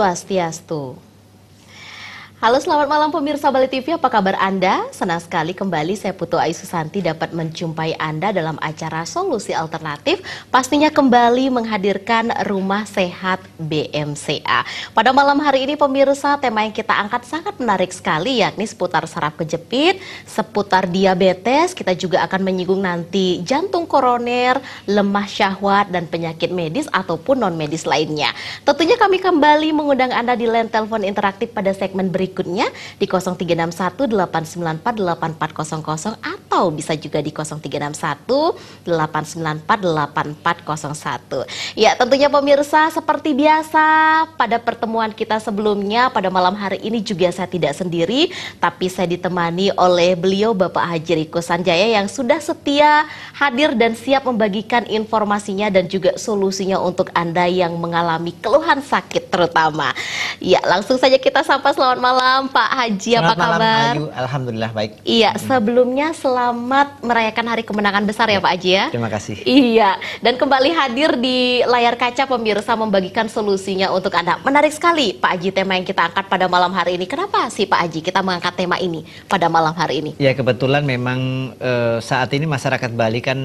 स्वास्थ्य असतो Halo selamat malam pemirsa Bali TV, apa kabar Anda? Senang sekali kembali saya Putu Ayu Susanti dapat menjumpai Anda dalam acara Solusi Alternatif Pastinya kembali menghadirkan Rumah Sehat BMCA Pada malam hari ini pemirsa tema yang kita angkat sangat menarik sekali yakni seputar saraf kejepit, seputar diabetes Kita juga akan menyinggung nanti jantung koroner, lemah syahwat dan penyakit medis ataupun non medis lainnya Tentunya kami kembali mengundang Anda di line telepon interaktif pada segmen berikutnya berikutnya di 0361894 atau bisa juga di 0361894 Ya tentunya pemirsa seperti biasa pada pertemuan kita sebelumnya pada malam hari ini juga saya tidak sendiri tapi saya ditemani oleh beliau Bapak Haji Riko Sanjaya yang sudah setia hadir dan siap membagikan informasinya dan juga solusinya untuk Anda yang mengalami keluhan sakit terutama. Ya, langsung saja kita sapa selamat malam malam Pak Haji, selamat apa malam, kabar? Ayu. Alhamdulillah baik. Iya, sebelumnya selamat merayakan Hari Kemenangan Besar ya, ya Pak Haji ya. Terima kasih. Iya, dan kembali hadir di layar kaca pemirsa membagikan solusinya untuk Anda. Menarik sekali Pak Haji tema yang kita angkat pada malam hari ini. Kenapa sih Pak Haji kita mengangkat tema ini pada malam hari ini? Ya kebetulan memang eh, saat ini masyarakat Bali kan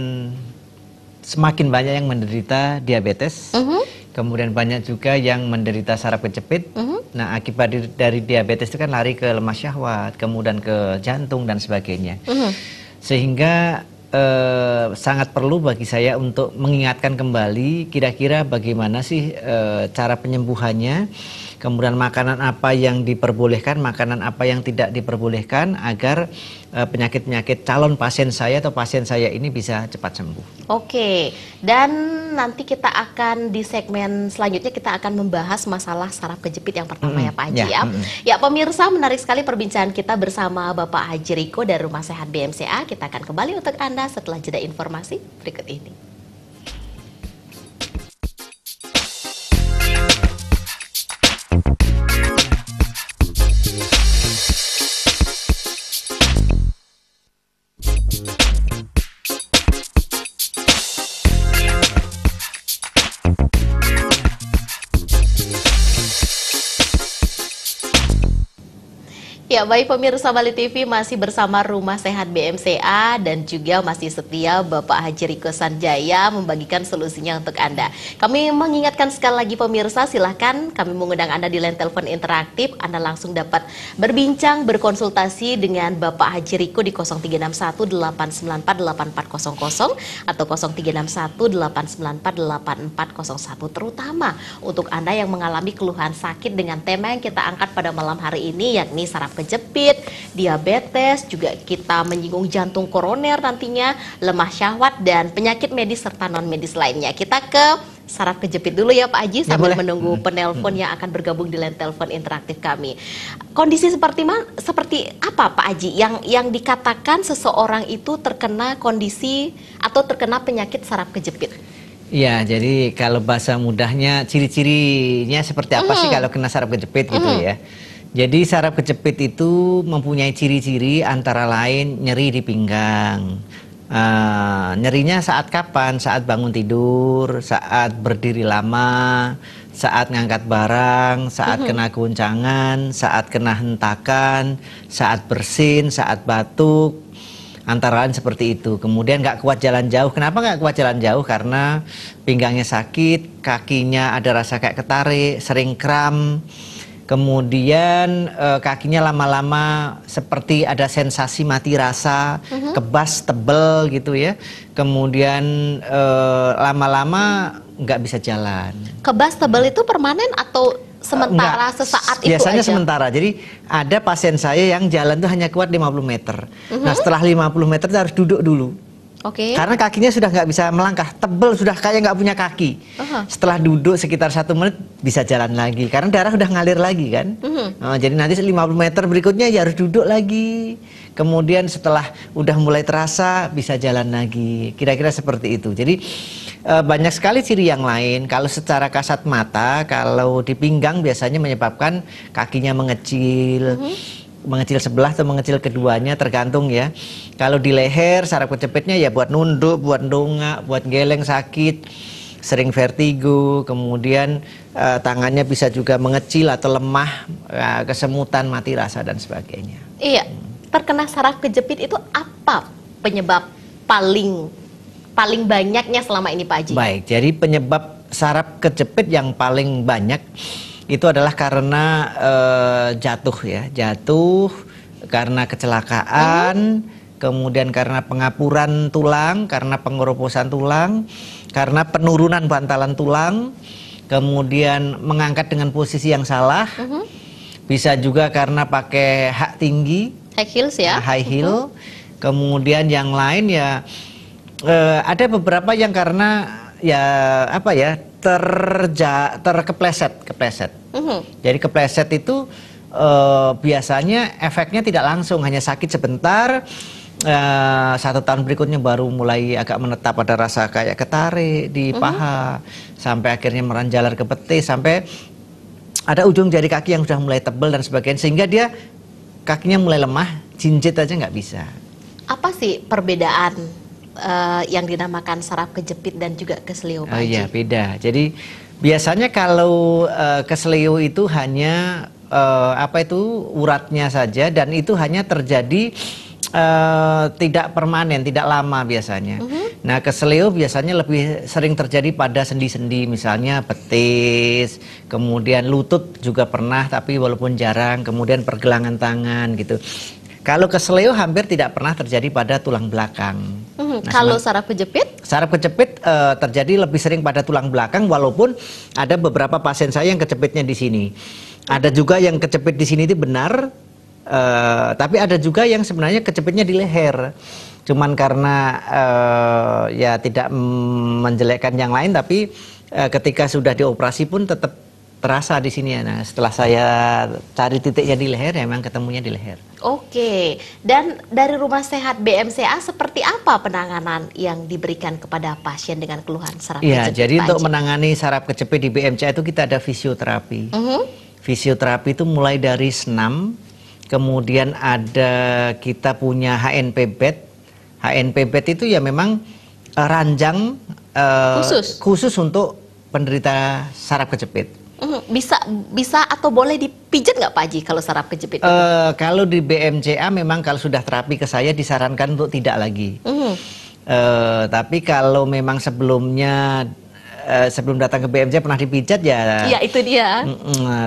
semakin banyak yang menderita diabetes. uh mhm. -huh kemudian banyak juga yang menderita saraf kejepit. Mm -hmm. Nah, akibat dari, diabetes itu kan lari ke lemas syahwat, kemudian ke jantung dan sebagainya. Mm -hmm. Sehingga eh, sangat perlu bagi saya untuk mengingatkan kembali kira-kira bagaimana sih eh, cara penyembuhannya kemudian makanan apa yang diperbolehkan, makanan apa yang tidak diperbolehkan agar eh, penyakit-penyakit calon pasien saya atau pasien saya ini bisa cepat sembuh. Oke, dan nanti kita akan di segmen selanjutnya kita akan membahas masalah saraf kejepit yang pertama mm, ya Pak Haji ya. ya. Mm. Ya pemirsa menarik sekali perbincangan kita bersama Bapak Haji Riko dari Rumah Sehat BMCA. Kita akan kembali untuk Anda setelah jeda informasi berikut ini. Ya, baik pemirsa Bali TV masih bersama Rumah Sehat BMCA dan juga masih setia Bapak Haji Riko Sanjaya membagikan solusinya untuk Anda. Kami mengingatkan sekali lagi pemirsa, silahkan kami mengundang Anda di line telepon interaktif. Anda langsung dapat berbincang, berkonsultasi dengan Bapak Haji Riko di 0361 894 8400 atau 0361 894 8401 terutama untuk Anda yang mengalami keluhan sakit dengan tema yang kita angkat pada malam hari ini yakni saraf kejepit, diabetes, juga kita menyinggung jantung koroner nantinya, lemah syahwat dan penyakit medis serta non medis lainnya. Kita ke saraf kejepit dulu ya Pak Haji ya, sambil boleh. menunggu hmm. penelpon hmm. yang akan bergabung di line telepon interaktif kami. Kondisi seperti ma seperti apa Pak Haji yang yang dikatakan seseorang itu terkena kondisi atau terkena penyakit saraf kejepit? Iya, jadi kalau bahasa mudahnya ciri-cirinya seperti apa mm. sih hmm. kalau kena saraf kejepit mm. gitu hmm. ya? Jadi saraf kejepit itu mempunyai ciri-ciri antara lain nyeri di pinggang. Uh, nyerinya saat kapan? Saat bangun tidur, saat berdiri lama, saat ngangkat barang, saat kena guncangan, saat kena hentakan, saat bersin, saat batuk, antara lain seperti itu. Kemudian nggak kuat jalan jauh. Kenapa nggak kuat jalan jauh? Karena pinggangnya sakit, kakinya ada rasa kayak ketarik, sering kram, kemudian uh, kakinya lama-lama seperti ada sensasi mati rasa, uh mhm. -huh. kebas tebel gitu ya. Kemudian uh, lama-lama nggak bisa jalan. Kebas tebel itu permanen atau sementara uh, sesaat itu biasanya sementara. Jadi ada pasien saya yang jalan tuh hanya kuat 50 meter. uh -huh. Nah, mhm. setelah 50 meter harus duduk dulu. Oke. Okay. Karena kakinya sudah nggak bisa melangkah, tebel sudah kayak nggak punya kaki. Uh-huh. Setelah duduk sekitar satu menit bisa jalan lagi, karena darah sudah ngalir lagi kan. Uh-huh. Nah, jadi nanti 50 meter berikutnya ya harus duduk lagi. Kemudian setelah udah mulai terasa bisa jalan lagi. Kira-kira seperti itu. Jadi eh, banyak sekali ciri yang lain. Kalau secara kasat mata, kalau di pinggang biasanya menyebabkan kakinya mengecil. Uh-huh mengecil sebelah atau mengecil keduanya tergantung ya. Kalau di leher saraf kejepitnya ya buat nunduk, buat dongak, buat geleng sakit, sering vertigo, kemudian uh, tangannya bisa juga mengecil atau lemah, uh, kesemutan, mati rasa dan sebagainya. Iya. Terkena saraf kejepit itu apa penyebab paling paling banyaknya selama ini Pak Haji? Baik, jadi penyebab saraf kejepit yang paling banyak itu adalah karena uh, jatuh ya, jatuh karena kecelakaan, hmm. kemudian karena pengapuran tulang, karena pengeroposan tulang, karena penurunan bantalan tulang, kemudian mengangkat dengan posisi yang salah. Hmm. Bisa juga karena pakai hak tinggi, high heels ya. High mm-hmm. heel. Hmm. Kemudian yang lain ya uh, ada beberapa yang karena ya apa ya terja terkepleset kepleset mm -hmm. jadi kepleset itu uh, biasanya efeknya tidak langsung hanya sakit sebentar uh, satu tahun berikutnya baru mulai agak menetap pada rasa kayak ketarik di mhm. paha mm -hmm. sampai akhirnya meranjalar ke betis sampai ada ujung jari kaki yang sudah mulai tebel dan sebagainya sehingga dia kakinya mulai lemah jinjit aja nggak bisa apa sih perbedaan uh, yang dinamakan saraf kejepit dan juga keselio Pak. Oh uh, iya, beda. Jadi biasanya kalau uh, eh, keselio itu hanya uh, apa itu uratnya saja dan itu hanya terjadi uh, tidak permanen, tidak lama biasanya. Uh mhm. -huh. Nah, keselio biasanya lebih sering terjadi pada sendi-sendi, misalnya betis, kemudian lutut juga pernah, tapi walaupun jarang, kemudian pergelangan tangan gitu. Kalau keselio hampir tidak pernah terjadi pada tulang belakang. Hmm, nah, kalau saraf kejepit? Saraf kejepit uh, terjadi lebih sering pada tulang belakang walaupun ada beberapa pasien saya yang kejepitnya di sini. Ada juga yang kejepit di sini itu benar, uh, tapi ada juga yang sebenarnya kejepitnya di leher. Cuman karena uh, ya tidak menjelekkan yang lain tapi uh, ketika sudah dioperasi pun tetap terasa di sini ya. Nah, setelah saya cari titiknya di leher, ya memang ketemunya di leher. Oke. Dan dari rumah sehat BMCA seperti apa penanganan yang diberikan kepada pasien dengan keluhan saraf ya, kejepit? Iya, jadi untuk menangani saraf kejepit di BMCA itu kita ada fisioterapi. Mm -hmm. Fisioterapi itu mulai dari senam, kemudian ada kita punya HNP bed. HNP bed itu ya memang eh, ranjang uh, khusus untuk penderita saraf kejepit. Mm, bisa bisa atau boleh dipijat nggak Pak Haji kalau saraf kejepit? Uh, kalau di BMCA memang kalau sudah terapi ke saya disarankan untuk tidak lagi. Uh, tapi kalau memang sebelumnya eh, sebelum datang ke BMJ pernah dipijat ya? Iya itu dia.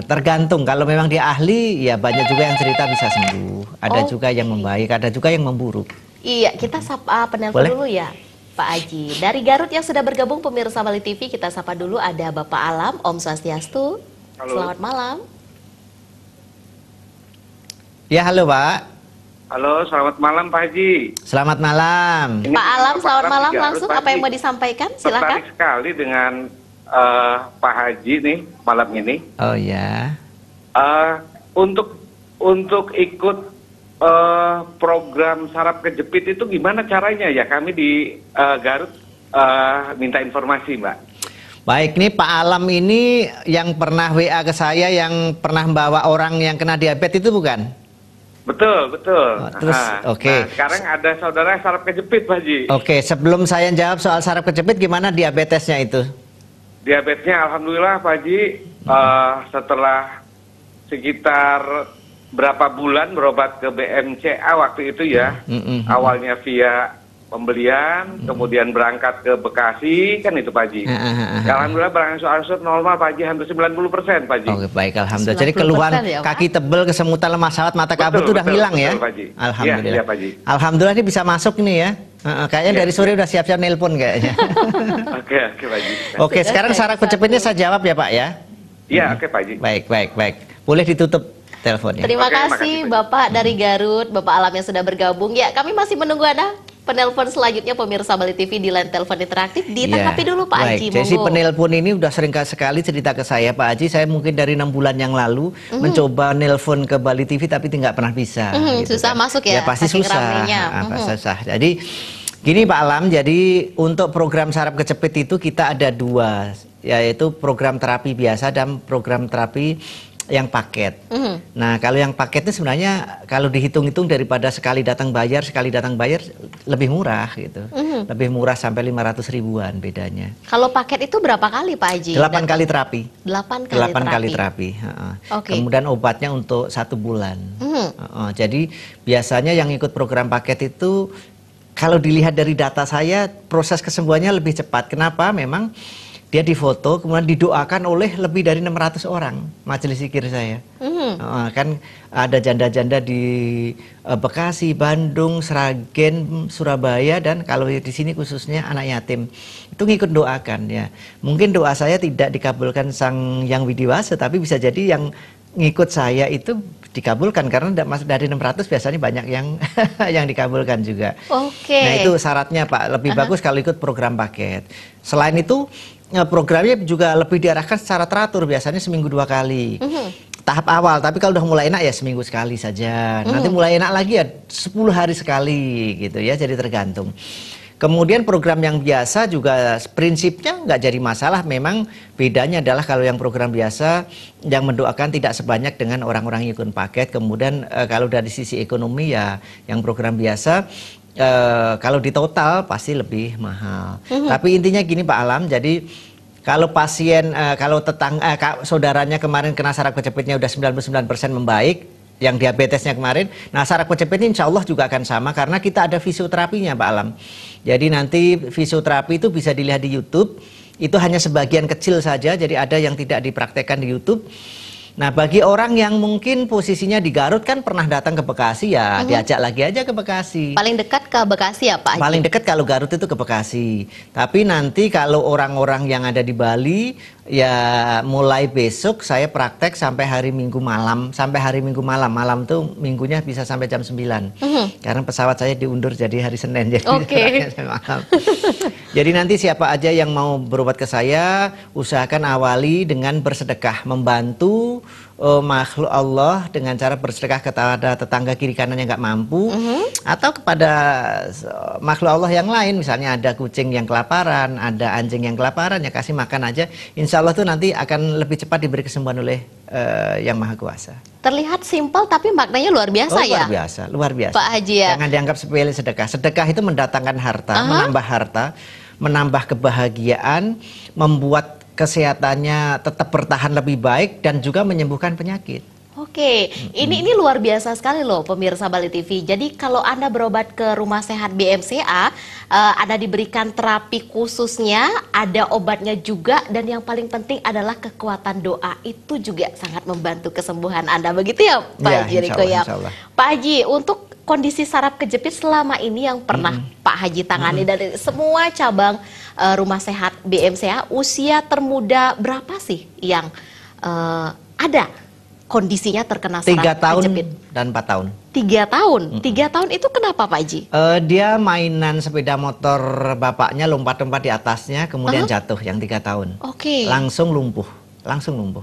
Tergantung kalau memang dia ahli ya banyak juga yang cerita bisa sembuh. Ada oh. juga yang membaik, ada juga yang memburuk. Iya kita sapa penelpon dulu ya. Pak Aji. Dari Garut yang sudah bergabung pemirsa Bali TV, kita sapa dulu ada Bapak Alam, Om Swastiastu. Halo. Selamat malam. Ya, halo Pak. Halo, selamat malam Pak Haji. Selamat malam. Ini Pak Alam, Pak selamat malam Garut, langsung apa yang mau disampaikan? Silakan. Tertarik sekali dengan uh, Pak Haji nih malam ini. Oh ya. Uh, untuk untuk ikut uh, program sarap kejepit itu gimana caranya ya? Kami di uh, Garut uh, minta informasi, Mbak. Baik, nih Pak Alam ini yang pernah WA ke saya yang pernah membawa orang yang kena diabetes itu bukan? Betul, betul. Oh, terus, nah, oke. Okay. Nah, sekarang ada saudara sarap kejepit, Pak Ji. Oke, okay, sebelum saya jawab soal sarap kejepit, gimana diabetesnya itu? Diabetesnya, alhamdulillah, Pak Ji, hmm. uh, setelah sekitar berapa bulan berobat ke BMCA waktu itu ya. Mm -hmm. Awalnya via pembelian, mm-hmm. kemudian berangkat ke Bekasi, kan itu Pak Ji. Mm-hmm. Ah, ah, ah, alhamdulillah barang arsut normal Pak Ji, hampir 90 persen Pak Ji. Oke, baik Alhamdulillah. Jadi keluhan ya, kaki tebel, kesemutan, lemah sawat, mata kabut itu udah hilang betul, ya? Pak Ji. Iya, alhamdulillah. Ya, ya, Pak Ji. Alhamdulillah ini bisa masuk nih ya. Uh, kayaknya ya, dari sore ya. udah siap-siap nelpon kayaknya. oke, oke Pak Ji. Oke, sekarang syarat kecepatannya saya jawab ya Pak ya? Iya, hmm. oke Pak Ji. Baik, baik, baik. Boleh ditutup teleponnya. Terima, Oke, kasih, Bapak dari Garut, Bapak Alam yang sudah bergabung. Ya, kami masih menunggu Anda penelpon selanjutnya pemirsa Bali TV di line telepon interaktif iya. ditangkapi ya. dulu Pak Baik. Aji. Jadi penelpon ini sudah sering sekali cerita ke saya Pak Aji. Saya mungkin dari enam bulan yang lalu mm. mencoba nelpon ke Bali TV tapi tidak pernah bisa. Mm, gitu kan. susah kan. masuk ya. Ya pasti susah. Nah, mm. susah. Jadi gini Pak Alam. Jadi untuk program sarap kecepit itu kita ada dua yaitu program terapi biasa dan program terapi yang paket. Mm -hmm. Nah, kalau yang paketnya sebenarnya kalau dihitung-hitung daripada sekali datang bayar, sekali datang bayar lebih murah gitu. Mm -hmm. Lebih murah sampai 500 ribuan bedanya. Kalau paket itu berapa kali Pak Haji? 8 kali terapi. 8 kali 8 terapi. kali terapi. Okay. Kemudian obatnya untuk satu bulan. Mm -hmm. uh, jadi biasanya yang ikut program paket itu kalau dilihat dari data saya proses kesembuhannya lebih cepat. Kenapa? Memang dia difoto kemudian didoakan oleh lebih dari 600 orang majelis zikir saya mm. uh, kan ada janda-janda di eh, Bekasi, Bandung, Sragen, Surabaya dan kalau di sini khususnya anak yatim itu ngikut doakan ya mungkin doa saya tidak dikabulkan sang yang widiwasa tapi bisa jadi yang ngikut saya itu dikabulkan karena dari 600 biasanya banyak yang yang dikabulkan juga. Oke. Okay. Nah itu syaratnya Pak lebih uh -huh. bagus kalau ikut program paket. Selain itu Eh, programnya juga lebih diarahkan secara teratur biasanya seminggu dua kali mm -hmm. tahap awal tapi kalau udah mulai enak ya seminggu sekali saja mm -hmm. nanti mm-hmm. mulai enak lagi ya 10 hari sekali gitu ya jadi tergantung kemudian program yang biasa juga prinsipnya nggak jadi masalah memang bedanya adalah kalau yang program biasa yang mendoakan tidak sebanyak dengan orang-orang yang ikut paket kemudian eh, kalau dari sisi ekonomi ya yang program biasa e, kalau di total pasti lebih mahal. Mm-hmm. Tapi intinya gini Pak Alam, jadi kalau pasien e, kalau tetang e, eh, kak, saudaranya kemarin kena saraf kejepitnya udah 99% membaik, yang diabetesnya kemarin. Nah, saraf kejepit ini insya Allah juga akan sama karena kita ada fisioterapinya Pak Alam. Jadi nanti fisioterapi itu bisa dilihat di YouTube. Itu hanya sebagian kecil saja, jadi ada yang tidak dipraktekkan di YouTube. Nah, bagi orang yang mungkin posisinya di Garut kan pernah datang ke Bekasi ya, mm -hmm. diajak lagi aja ke Bekasi. Paling dekat ke Bekasi ya, Pak? Paling dekat kalau Garut itu ke Bekasi. Tapi nanti kalau orang-orang yang ada di Bali ya mulai besok saya praktek sampai hari Minggu malam, sampai hari Minggu malam. Malam tuh minggunya bisa sampai jam 9. Mm -hmm. Karena pesawat saya diundur jadi hari Senin jadi. Oke. Okay. Jadi nanti siapa aja yang mau berobat ke saya, usahakan awali dengan bersedekah, membantu uh, makhluk Allah dengan cara bersedekah kepada tetangga kiri kanan yang gak mampu mm -hmm. atau kepada eh, makhluk Allah yang lain misalnya ada kucing yang kelaparan ada anjing yang kelaparan ya kasih makan aja insya Allah tuh nanti akan lebih cepat diberi kesembuhan oleh uh, yang maha kuasa terlihat simpel tapi maknanya luar biasa oh, luar ya luar biasa luar biasa Pak Haji ya jangan dianggap sepele sedekah sedekah itu mendatangkan harta uh -huh. menambah harta menambah kebahagiaan membuat kesehatannya tetap bertahan lebih baik dan juga menyembuhkan penyakit. Oke, ini ini luar biasa sekali loh pemirsa Bali TV. Jadi kalau Anda berobat ke Rumah Sehat BMCA, uh, eh, Anda diberikan terapi khususnya, ada obatnya juga dan yang paling penting adalah kekuatan doa. Itu juga sangat membantu kesembuhan Anda. Begitu ya, Pak ya, Riko ya. Pak Haji, untuk kondisi saraf kejepit selama ini yang pernah mm -hmm. Pak Haji tangani mm -hmm. dari semua cabang uh, Rumah Sehat BMCA, usia termuda berapa sih yang uh, ada kondisinya terkena saraf tiga tahun kejepit. dan empat tahun tiga tahun mm -hmm. tiga tahun itu kenapa Pak Ji uh, eh, dia mainan sepeda motor bapaknya lompat-lompat di atasnya kemudian uh -huh. jatuh yang tiga tahun oke okay. langsung lumpuh langsung lumpuh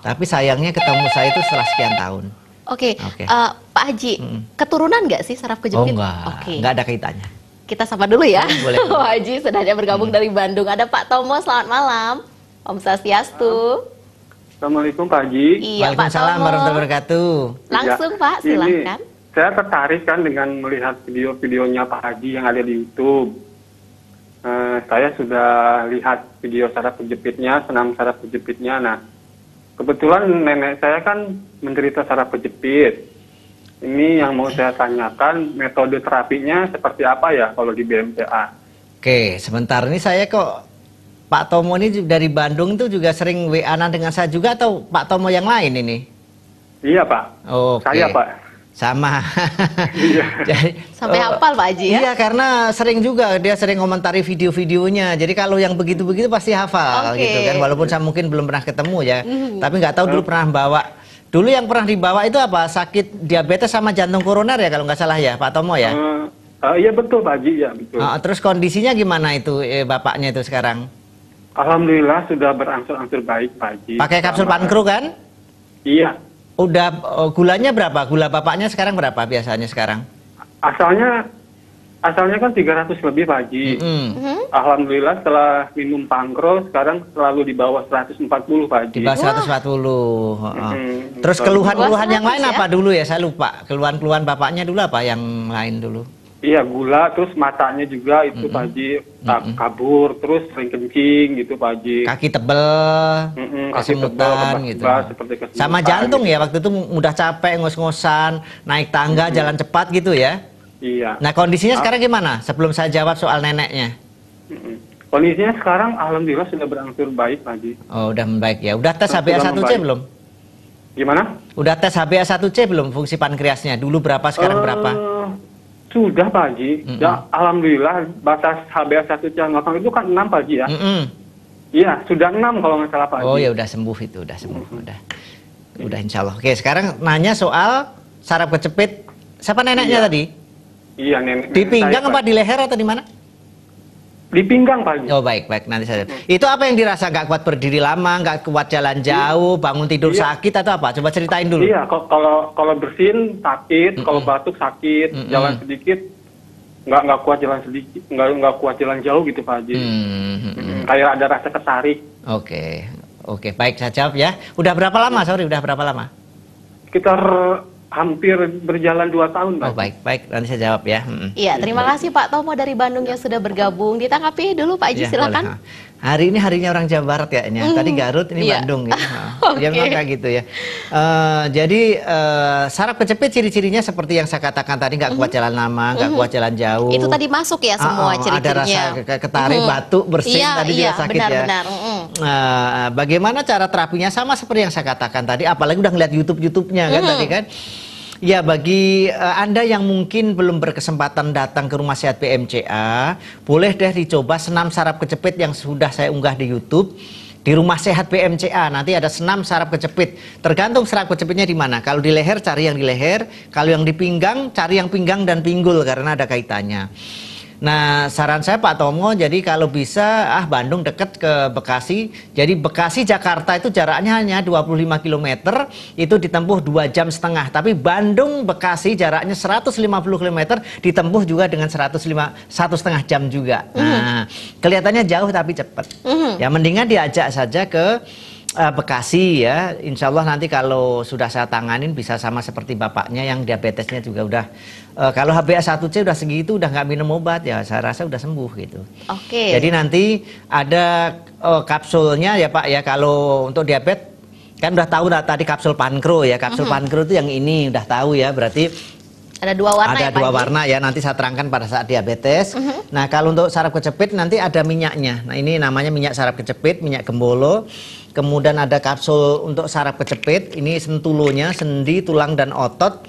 tapi sayangnya ketemu saya itu setelah sekian tahun oke okay. okay. uh, Pak Haji -hmm. keturunan nggak sih saraf kejepit oh, enggak. Okay. enggak ada kaitannya kita sapa dulu ya. Boleh. Pak Haji sudah bergabung hmm. dari Bandung. Ada Pak Tomo, selamat malam. Om Sastiastu. Assalamualaikum Pak Haji. Iya, Waalaikumsalam warahmatullahi wabarakatuh. Langsung ya, Pak, silahkan. Ini, saya tertarik kan dengan melihat video-videonya Pak Haji yang ada di YouTube. Uh, saya sudah lihat video saraf penjepitnya, senam saraf penjepitnya. Nah, kebetulan nenek saya kan menderita saraf penjepit. Ini yang mau saya tanyakan, metode terapinya seperti apa ya kalau di BMTA? Oke, sebentar ini saya kok Pak Tomo ini dari Bandung itu juga sering wa dengan saya juga atau Pak Tomo yang lain ini? Iya Pak, Oke. saya Pak sama. Iya. Jadi, Sampai oh, hafal Pak Haji ya? Iya karena sering juga dia sering komentari video-videonya. Jadi kalau yang begitu-begitu pasti hafal okay. gitu kan. Walaupun saya mungkin belum pernah ketemu ya. Mm. Tapi nggak tahu dulu pernah bawa Dulu yang pernah dibawa itu apa? Sakit diabetes sama jantung koroner ya kalau nggak salah ya Pak Tomo ya? Uh, uh, iya betul Pak Haji, ya betul. Uh, terus kondisinya gimana itu eh, bapaknya itu sekarang? Alhamdulillah sudah berangsur-angsur baik Pak Haji. Pakai kapsul pankru kan? Iya. Udah uh, gulanya berapa? Gula bapaknya sekarang berapa biasanya sekarang? Asalnya asalnya kan 300 lebih pagi. Mm -hmm. Alhamdulillah setelah minum pangkro sekarang selalu di bawah 140 pagi. Di bawah 140. Wow. Mm -hmm. Terus keluhan-keluhan yang lain ya? apa dulu ya? Saya lupa. Keluhan-keluhan bapaknya dulu apa yang lain dulu? Iya gula, terus matanya juga itu mm -hmm. pagi mm -hmm. kabur, terus sering kencing gitu pagi. Kaki tebel, mm -hmm, kaki tebel, gitu. seperti kesemutan, Sama jantung gitu. ya waktu itu mudah capek ngos-ngosan, naik tangga, mm -hmm. jalan cepat gitu ya? Iya. Nah kondisinya ah. sekarang gimana? Sebelum saya jawab soal neneknya. Kondisinya sekarang alhamdulillah sudah berangsur baik lagi. Oh udah membaik ya. Udah tes HbA1c belum? Gimana? Udah tes HbA1c belum fungsi pankreasnya? Dulu berapa sekarang uh, berapa? Sudah Pak Haji. Mm -mm. Ya, alhamdulillah batas HbA1c yang itu kan 6 Pak Haji ya. Mm -mm. Iya, sudah 6 kalau nggak salah Pak Haji. Oh ya udah sembuh itu, udah sembuh, mm -hmm. udah. Udah insya Allah. Oke, sekarang nanya soal sarap kecepit. Siapa neneknya iya. tadi? Iya nenek. Di pinggang apa di leher atau di mana? Di pinggang pak. Oh baik baik nanti saya. Hmm. Itu apa yang dirasa nggak kuat berdiri lama, nggak kuat jalan iya. jauh, bangun tidur iya. sakit atau apa? Coba ceritain dulu. Iya kalau kalau bersin sakit, mm kalau batuk sakit, mm jalan sedikit nggak nggak kuat jalan sedikit, nggak nggak kuat jalan jauh gitu pak Haji. hmm, hmm, Kayak ada rasa ketarik. Oke okay. oke okay. baik saya jawab ya. Udah berapa lama? Sorry udah berapa lama? Sekitar hampir berjalan dua tahun. Pak. Oh baik, baik. Nanti saya jawab ya. Iya, terima iya. kasih Pak Tomo dari Bandung yang sudah bergabung. Ditangkapi dulu Pak Ji, ya, silakan. Boleh. Hari ini harinya orang Jawa Barat ya, ini Mm. Tadi mm-hmm. Garut, ini yeah. Bandung. Gitu. Ya memang kayak gitu ya. Uh, jadi uh, saraf kejepit ciri-cirinya seperti yang saya katakan tadi, nggak mm -hmm. kuat mm-hmm. jalan lama, nggak mm kuat jalan jauh. Itu tadi masuk ya semua uh, ciri-cirinya. Ada rasa ketarik, mm -hmm. batuk, bersin, yeah, tadi yeah, dia sakit benar, ya. Benar. Mm uh, bagaimana cara terapinya sama seperti yang saya katakan tadi, apalagi udah ngeliat YouTube-YouTube-nya kan mm tadi kan. Ya bagi uh, Anda yang mungkin belum berkesempatan datang ke rumah sehat PMCA, boleh deh dicoba senam sarap kejepit yang sudah saya unggah di YouTube di rumah sehat PMCA nanti ada senam sarap kejepit tergantung serang kejepitnya di mana kalau di leher cari yang di leher kalau yang di pinggang cari yang pinggang dan pinggul karena ada kaitannya Nah, saran saya Pak Tomo, jadi kalau bisa, ah Bandung dekat ke Bekasi. Jadi Bekasi Jakarta itu jaraknya hanya 25 km, itu ditempuh 2 jam setengah. Tapi Bandung Bekasi jaraknya 150 km, ditempuh juga dengan 105 satu setengah jam juga. Mm. Nah, kelihatannya jauh tapi cepat. Mm. Ya mendingan diajak saja ke eh, Bekasi ya. Insya Allah nanti kalau sudah saya tanganin bisa sama seperti bapaknya yang diabetesnya juga udah uh, kalau HbA1c udah segitu udah nggak minum obat ya saya rasa udah sembuh gitu. Oke. Okay. Jadi nanti ada uh, kapsulnya ya Pak ya kalau untuk diabetes kan udah tahu nah, tadi kapsul pankro ya kapsul mm -hmm. pankro itu yang ini udah tahu ya berarti ada dua warna ada ya, dua Pak ya? warna ya nanti saya terangkan pada saat diabetes mm -hmm. nah kalau untuk saraf kejepit nanti ada minyaknya nah ini namanya minyak saraf kejepit minyak gembolo kemudian ada kapsul untuk saraf kejepit ini sentulonya sendi tulang dan otot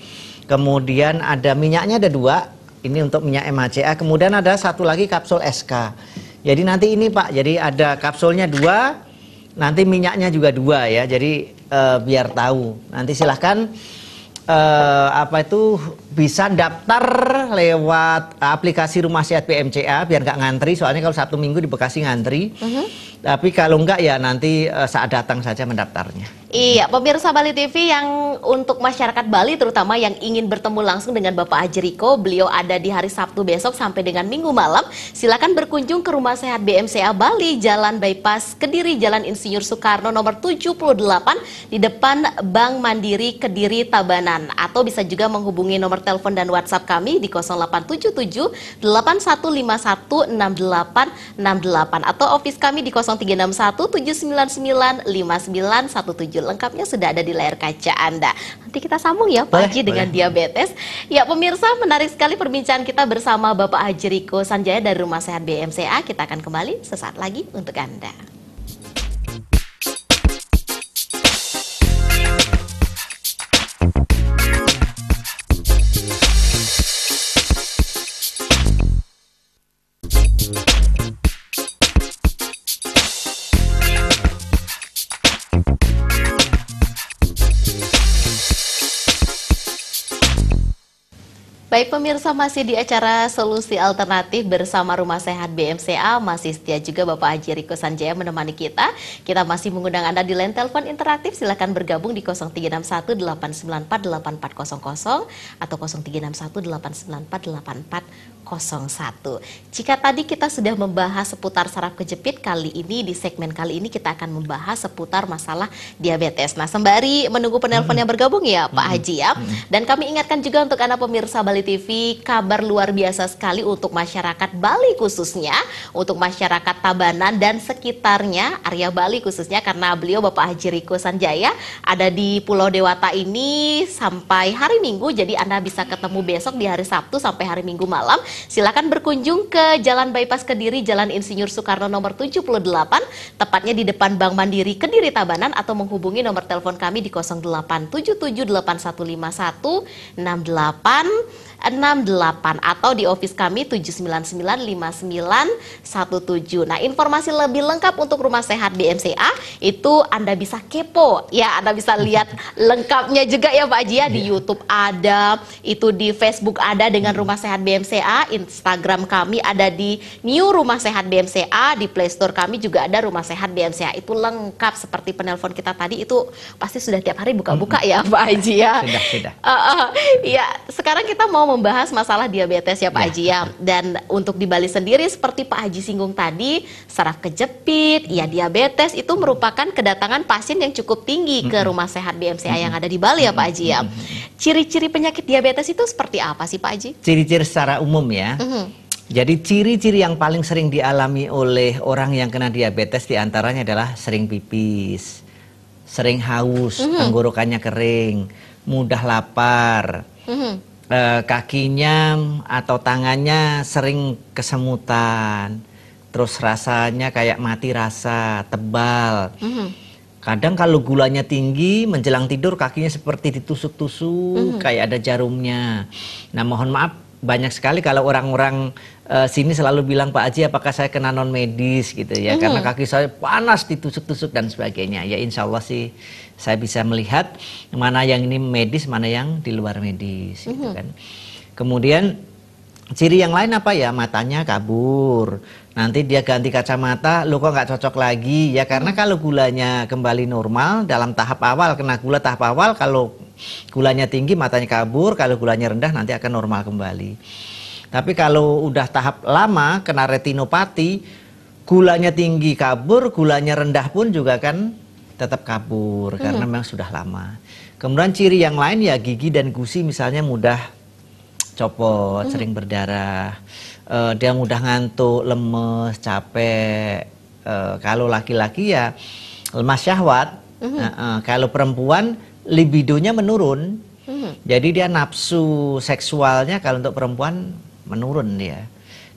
kemudian ada minyaknya ada dua, ini untuk minyak MHCA, kemudian ada satu lagi kapsul SK. Jadi nanti ini Pak, jadi ada kapsulnya dua, nanti minyaknya juga dua ya, jadi e, biar tahu. Nanti silahkan e, apa itu bisa daftar lewat aplikasi Rumah Sehat PMCA biar nggak ngantri soalnya kalau Sabtu Minggu di Bekasi ngantri Mm -hmm. tapi kalau nggak ya nanti eh, saat datang saja mendaftarnya iya pemirsa Bali TV yang untuk masyarakat Bali terutama yang ingin bertemu langsung dengan Bapak Ajeriko beliau ada di hari Sabtu besok sampai dengan Minggu malam silakan berkunjung ke Rumah Sehat BMCA Bali Jalan Bypass Kediri Jalan Insinyur Soekarno nomor 78 di depan Bank Mandiri Kediri Tabanan atau bisa juga menghubungi nomor telepon dan WhatsApp kami di 0877 8151 6868 atau office kami di 0361 799 5917. Lengkapnya sudah ada di layar kaca Anda. Nanti kita sambung ya Pak Haji dengan boleh. diabetes. Ya pemirsa menarik sekali perbincangan kita bersama Bapak Haji Riko Sanjaya dari Rumah Sehat BMCA. Kita akan kembali sesaat lagi untuk Anda. Baik pemirsa masih di acara Solusi Alternatif bersama Rumah Sehat BMCA masih setia juga Bapak Haji Riko Sanjaya menemani kita. Kita masih mengundang Anda di line telepon interaktif silahkan bergabung di 0361 894 8400 atau 0361 894 8400. Jika tadi kita sudah membahas seputar saraf kejepit, kali ini di segmen kali ini kita akan membahas seputar masalah diabetes. Nah, sembari menunggu penelpon mm-hmm. yang bergabung ya Pak mm-hmm. Haji ya. Mm-hmm. Dan kami ingatkan juga untuk anda pemirsa Bali TV, kabar luar biasa sekali untuk masyarakat Bali khususnya, untuk masyarakat Tabanan dan sekitarnya, area Bali khususnya karena beliau Bapak Haji Riko Sanjaya ada di Pulau Dewata ini sampai hari Minggu. Jadi Anda bisa ketemu besok di hari Sabtu sampai hari Minggu malam Silakan berkunjung ke Jalan Bypass Kediri, Jalan Insinyur Soekarno nomor 78, tepatnya di depan Bank Mandiri Kediri Tabanan atau menghubungi nomor telepon kami di 087781516168 68 atau di office kami 7995917. Nah, informasi lebih lengkap untuk rumah sehat BMCA itu Anda bisa kepo ya, Anda bisa lihat lengkapnya juga ya Pak Haji ya di iya. YouTube ada, itu di Facebook ada dengan Rumah Sehat BMCA, Instagram kami ada di New Rumah Sehat BMCA, di Play Store kami juga ada Rumah Sehat BMCA. Itu lengkap seperti penelpon kita tadi itu pasti sudah tiap hari buka-buka ya Pak Haji ya. Sudah, sudah. Uh, uh, ya, sekarang kita mau membahas masalah diabetes ya Pak ya. Haji ya. Dan untuk di Bali sendiri seperti Pak Haji singgung tadi, saraf kejepit, ya diabetes itu merupakan kedatangan pasien yang cukup tinggi ke rumah sehat BMCA yang ada di Bali ya Pak Haji ya. Ciri-ciri penyakit diabetes itu seperti apa sih Pak Haji? Ciri-ciri secara umum ya. Mm-hmm. Jadi ciri-ciri yang paling sering dialami oleh orang yang kena diabetes diantaranya adalah sering pipis, sering haus, mm-hmm. tenggorokannya kering, mudah lapar, mm-hmm eh, kakinya atau tangannya sering kesemutan, terus rasanya kayak mati rasa, tebal. Mm -hmm. Kadang kalau gulanya tinggi, menjelang tidur kakinya seperti ditusuk-tusuk, mm -hmm. kayak ada jarumnya. Nah, mohon maaf banyak sekali kalau orang-orang uh, sini selalu bilang Pak Haji apakah saya kena non medis gitu ya hmm. karena kaki saya panas ditusuk-tusuk dan sebagainya ya insya Allah sih saya bisa melihat mana yang ini medis mana yang di luar medis hmm. gitu kan kemudian ciri yang lain apa ya matanya kabur nanti dia ganti kacamata lo kok nggak cocok lagi ya karena kalau gulanya kembali normal dalam tahap awal kena gula tahap awal kalau gulanya tinggi matanya kabur kalau gulanya rendah nanti akan normal kembali tapi kalau udah tahap lama kena retinopati gulanya tinggi kabur gulanya rendah pun juga kan tetap kabur hmm. karena memang sudah lama kemudian ciri yang lain ya gigi dan gusi misalnya mudah copot hmm. sering berdarah uh, dia mudah ngantuk, lemes, capek. Uh, kalau laki-laki ya lemas syahwat. Mm -hmm. uh, uh, kalau perempuan libidonya menurun. Mm -hmm. Jadi dia nafsu seksualnya kalau untuk perempuan menurun dia.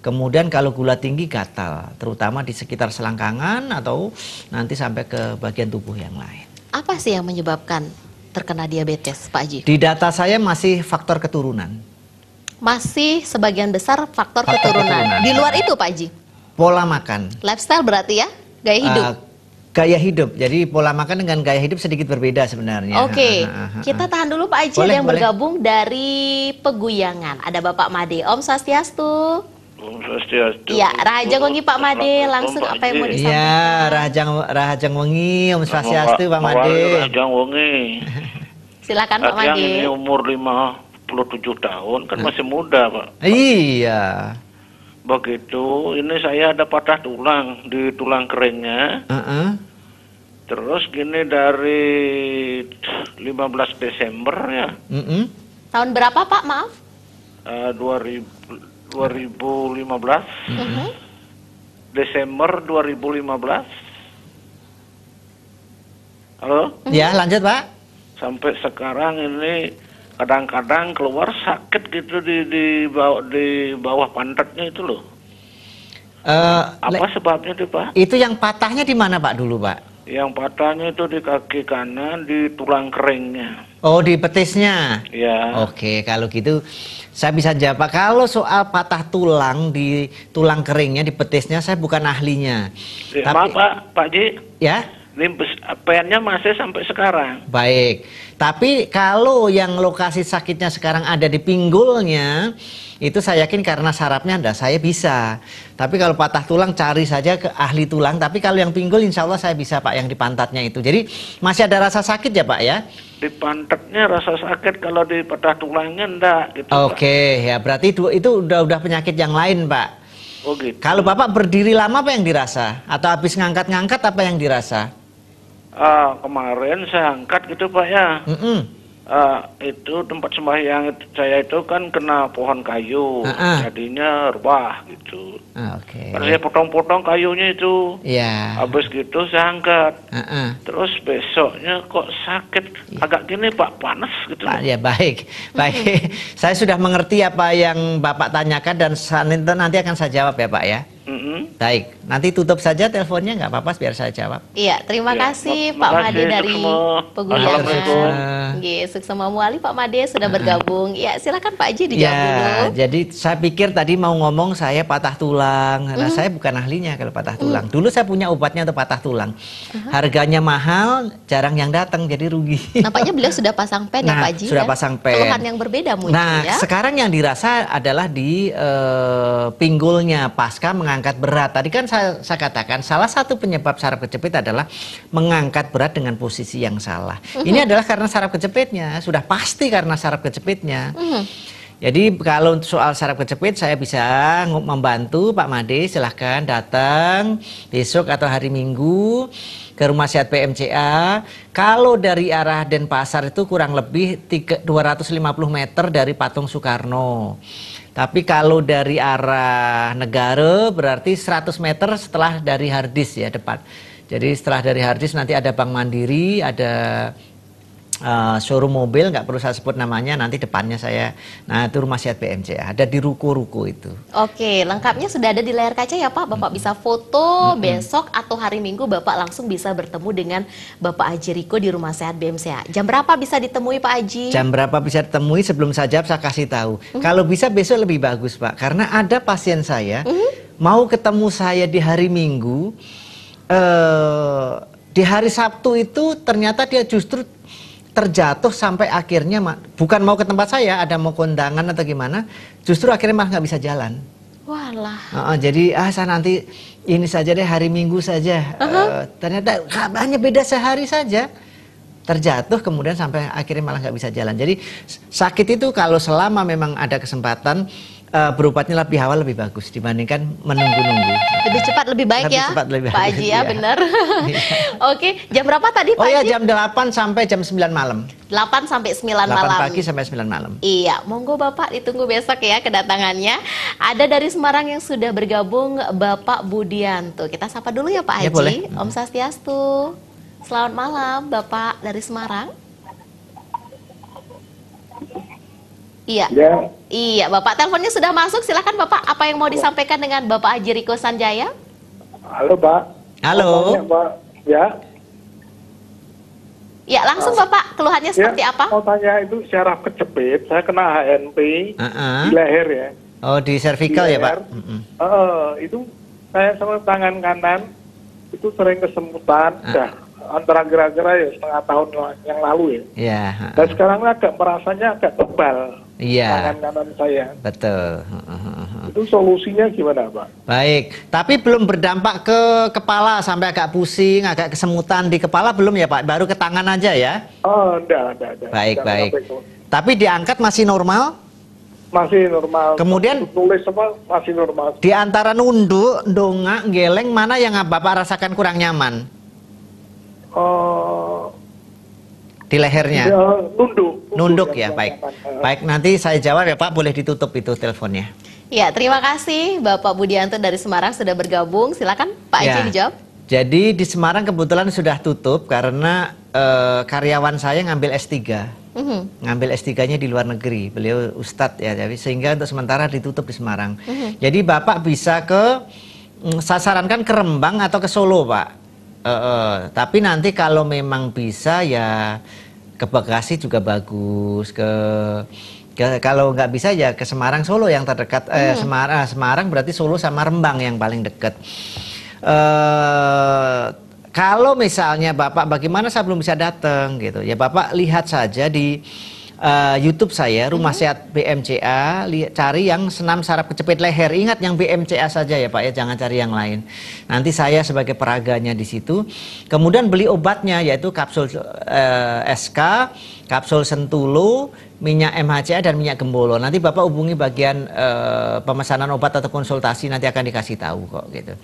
Kemudian kalau gula tinggi gatal, terutama di sekitar selangkangan atau nanti sampai ke bagian tubuh yang lain. Apa sih yang menyebabkan terkena diabetes, Pak Haji? Di data saya masih faktor keturunan masih sebagian besar faktor, faktor keturunan. keturunan. Di luar itu Pak Haji? Pola makan. Lifestyle berarti ya? Gaya ah, hidup? Uh, gaya hidup. Jadi pola makan dengan gaya hidup sedikit berbeda sebenarnya. Oke, okay. Ah, ah, kita tahan dulu Pak Aji boleh, yang boleh. bergabung dari Peguyangan. Ada Bapak Made, Om Swastiastu. Om Swastiastu. Ya, Rahajang Wengi Pak Made, langsung apa yang mau disampaikan? Iya, Rahajang Rahajang Wengi, Om Swastiastu Pak Made. Rahajang Wengi. Silakan Pak Made. Yang ini umur lima tahun kan hmm. masih muda pak iya begitu ini saya ada patah tulang di tulang keringnya uh -uh. terus gini dari 15 Desember ya uh -uh. tahun berapa pak maaf uh, 2000, 2015 uh -huh. Desember 2015 Halo? Ya, lanjut, Pak. Sampai sekarang ini kadang-kadang keluar sakit gitu di di bawah di bawah pantatnya itu loh. Uh, apa sebabnya itu pak? Itu yang patahnya di mana pak dulu pak? Yang patahnya itu di kaki kanan, di tulang keringnya. Oh, di petisnya? Ya. Oke, kalau gitu saya bisa jawab. Kalau soal patah tulang di tulang keringnya, di petisnya, saya bukan ahlinya. Ya, Tapi, maaf Pak, Pak Ji. Ya? pengennya masih sampai sekarang. Baik, tapi kalau yang lokasi sakitnya sekarang ada di pinggulnya, itu saya yakin karena sarapnya anda saya bisa. Tapi kalau patah tulang cari saja ke ahli tulang. Tapi kalau yang pinggul insya Allah saya bisa pak yang di pantatnya itu. Jadi masih ada rasa sakit ya pak ya? Di pantatnya rasa sakit kalau di patah tulangnya enggak gitu. Oke ya berarti itu, itu udah udah penyakit yang lain pak. Oh gitu. Kalau bapak berdiri lama apa yang dirasa? Atau habis ngangkat-ngangkat apa yang dirasa? uh, kemarin saya angkat gitu pak ya. Mm -mm. Uh, itu tempat sembahyang saya itu kan kena pohon kayu, uh -uh. jadinya rubah gitu. Ah, oke. Okay. saya potong-potong kayunya itu. Iya. Yeah. Habis gitu saya angkat. Uh -uh. Terus besoknya kok sakit, yeah. agak gini pak panas gitu. Pak, ya baik, baik. saya sudah mengerti apa yang bapak tanyakan dan nanti akan saya jawab ya pak ya. Mm-hmm. Baik, nanti tutup saja teleponnya nggak apa-apa biar saya jawab. Iya, terima ya, kasih Pak Made dari Pegunungan. Iya, Suksema wali Pak Made sudah bergabung. Iya, silakan Pak Ji dijawab ya, dulu. jadi saya pikir tadi mau ngomong saya patah tulang. Nah, mm. saya bukan ahlinya kalau patah mm. tulang. Mm. Dulu saya punya obatnya untuk patah tulang. Uh-huh. Harganya mahal, jarang yang datang jadi rugi. Nampaknya beliau sudah pasang pen ya, nah, ya Pak Ji. Sudah ya? pasang pen. Keluhan yang berbeda muncul nah, ya. Nah, sekarang yang dirasa adalah di uh, pinggulnya pasca mengalami mengangkat berat. Tadi kan saya, saya katakan salah satu penyebab saraf kejepit adalah mengangkat berat dengan posisi yang salah. mm Ini adalah karena saraf kejepitnya, sudah pasti karena saraf kejepitnya. mm Jadi kalau untuk soal saraf kejepit saya bisa membantu Pak Made silahkan datang besok atau hari Minggu ke Rumah Sehat PMCA. Kalau dari arah Denpasar itu kurang lebih 250 meter dari patung Soekarno. Tapi kalau dari arah negara berarti 100 meter setelah dari Hardis ya depan. Jadi setelah dari Hardis nanti ada Bank Mandiri, ada uh, showroom mobil nggak perlu saya sebut namanya nanti depannya saya nah itu rumah sehat BMC ada di ruko-ruko itu oke lengkapnya sudah ada di layar kaca ya Pak Bapak mm -hmm. bisa foto mm -hmm. besok atau hari Minggu Bapak langsung bisa bertemu dengan Bapak Aji Riko di rumah sehat BMC jam berapa bisa ditemui Pak Aji jam berapa bisa ditemui sebelum saya saya kasih tahu mm -hmm. kalau bisa besok lebih bagus Pak karena ada pasien saya mm -hmm. mau ketemu saya di hari Minggu eh di hari Sabtu itu ternyata dia justru terjatuh sampai akhirnya bukan mau ke tempat saya ada mau kondangan atau gimana justru akhirnya malah nggak bisa jalan Walah. Uh, jadi ah saya nanti ini saja deh hari Minggu saja. Uh -huh. uh, eh, ternyata hanya beda sehari saja terjatuh kemudian sampai akhirnya malah nggak bisa jalan. Jadi sakit itu kalau selama memang ada kesempatan uh, berobatnya lebih awal lebih bagus dibandingkan menunggu-nunggu. Lebih cepat lebih baik lebih ya. Cepat, lebih Pak Haji ya, ya. benar. Oke, jam berapa tadi Pak Oh ya, jam 8 sampai jam 9 malam. 8 sampai 9 8 malam. 8 pagi sampai 9 malam. Iya, monggo Bapak ditunggu besok ya kedatangannya. Ada dari Semarang yang sudah bergabung Bapak Budianto. Kita sapa dulu ya Pak ya, Haji. Ya, boleh. Om Sastiastu. Selamat malam Bapak dari Semarang. Iya. Ya. Iya, Bapak. Teleponnya sudah masuk. Silakan Bapak, apa yang mau ya. disampaikan dengan Bapak Haji Riko Sanjaya? Halo, Pak. Halo. Pak? Ya. Ya, langsung ah. Bapak, keluhannya ya, seperti apa? Mau tanya itu syaraf kejepit, saya kena HNP uh -uh. di leher ya. Oh, di cervical ya, di ya, Pak? Uh -uh. Uh, itu saya sama tangan kanan itu sering kesemutan. Uh Dah, antara gerak-gerak ya setengah tahun yang lalu ya. Iya. Yeah. Dan sekarang agak merasanya agak tebal Iya. saya. Betul. Itu solusinya gimana, Pak? Baik. Tapi belum berdampak ke kepala sampai agak pusing, agak kesemutan di kepala belum ya, Pak? Baru ke tangan aja ya? Oh, enggak, enggak, enggak. Baik, enggak baik. Tapi diangkat masih normal? Masih normal. Kemudian tulis apa masih normal. Di antara nunduk, dongak, geleng mana yang Bapak rasakan kurang nyaman? Oh, di lehernya. Ya, nunduk. Nunduk ya, baik. Baik, nanti saya jawab ya Pak, boleh ditutup itu teleponnya. Ya, terima kasih Bapak Budianto dari Semarang sudah bergabung. Silakan Pak Aji ya. dijawab. Jadi di Semarang kebetulan sudah tutup karena eh, karyawan saya ngambil S3. Mm mm-hmm. Ngambil S3-nya di luar negeri. Beliau ustadz ya, jadi sehingga untuk sementara ditutup di Semarang. Mm Jadi Bapak bisa ke mm, saya sarankan ke Rembang atau ke Solo, Pak. Uh, uh, tapi nanti kalau memang bisa ya ke Bekasi juga bagus ke ke, kalau nggak bisa ya ke Semarang Solo yang terdekat eh, hmm. Semarang ah, Semarang berarti Solo sama Rembang yang paling dekat eh, kalau misalnya bapak bagaimana saya belum bisa datang gitu ya bapak lihat saja di uh, YouTube saya Rumah mm-hmm. Sehat BMCA cari yang senam saraf kecepit leher ingat yang BMCA saja ya Pak ya jangan cari yang lain nanti saya sebagai peraganya di situ kemudian beli obatnya yaitu kapsul uh, eh, SK kapsul sentulo minyak MHCA dan minyak gembolo nanti Bapak hubungi bagian uh, pemesanan obat atau konsultasi nanti akan dikasih tahu kok gitu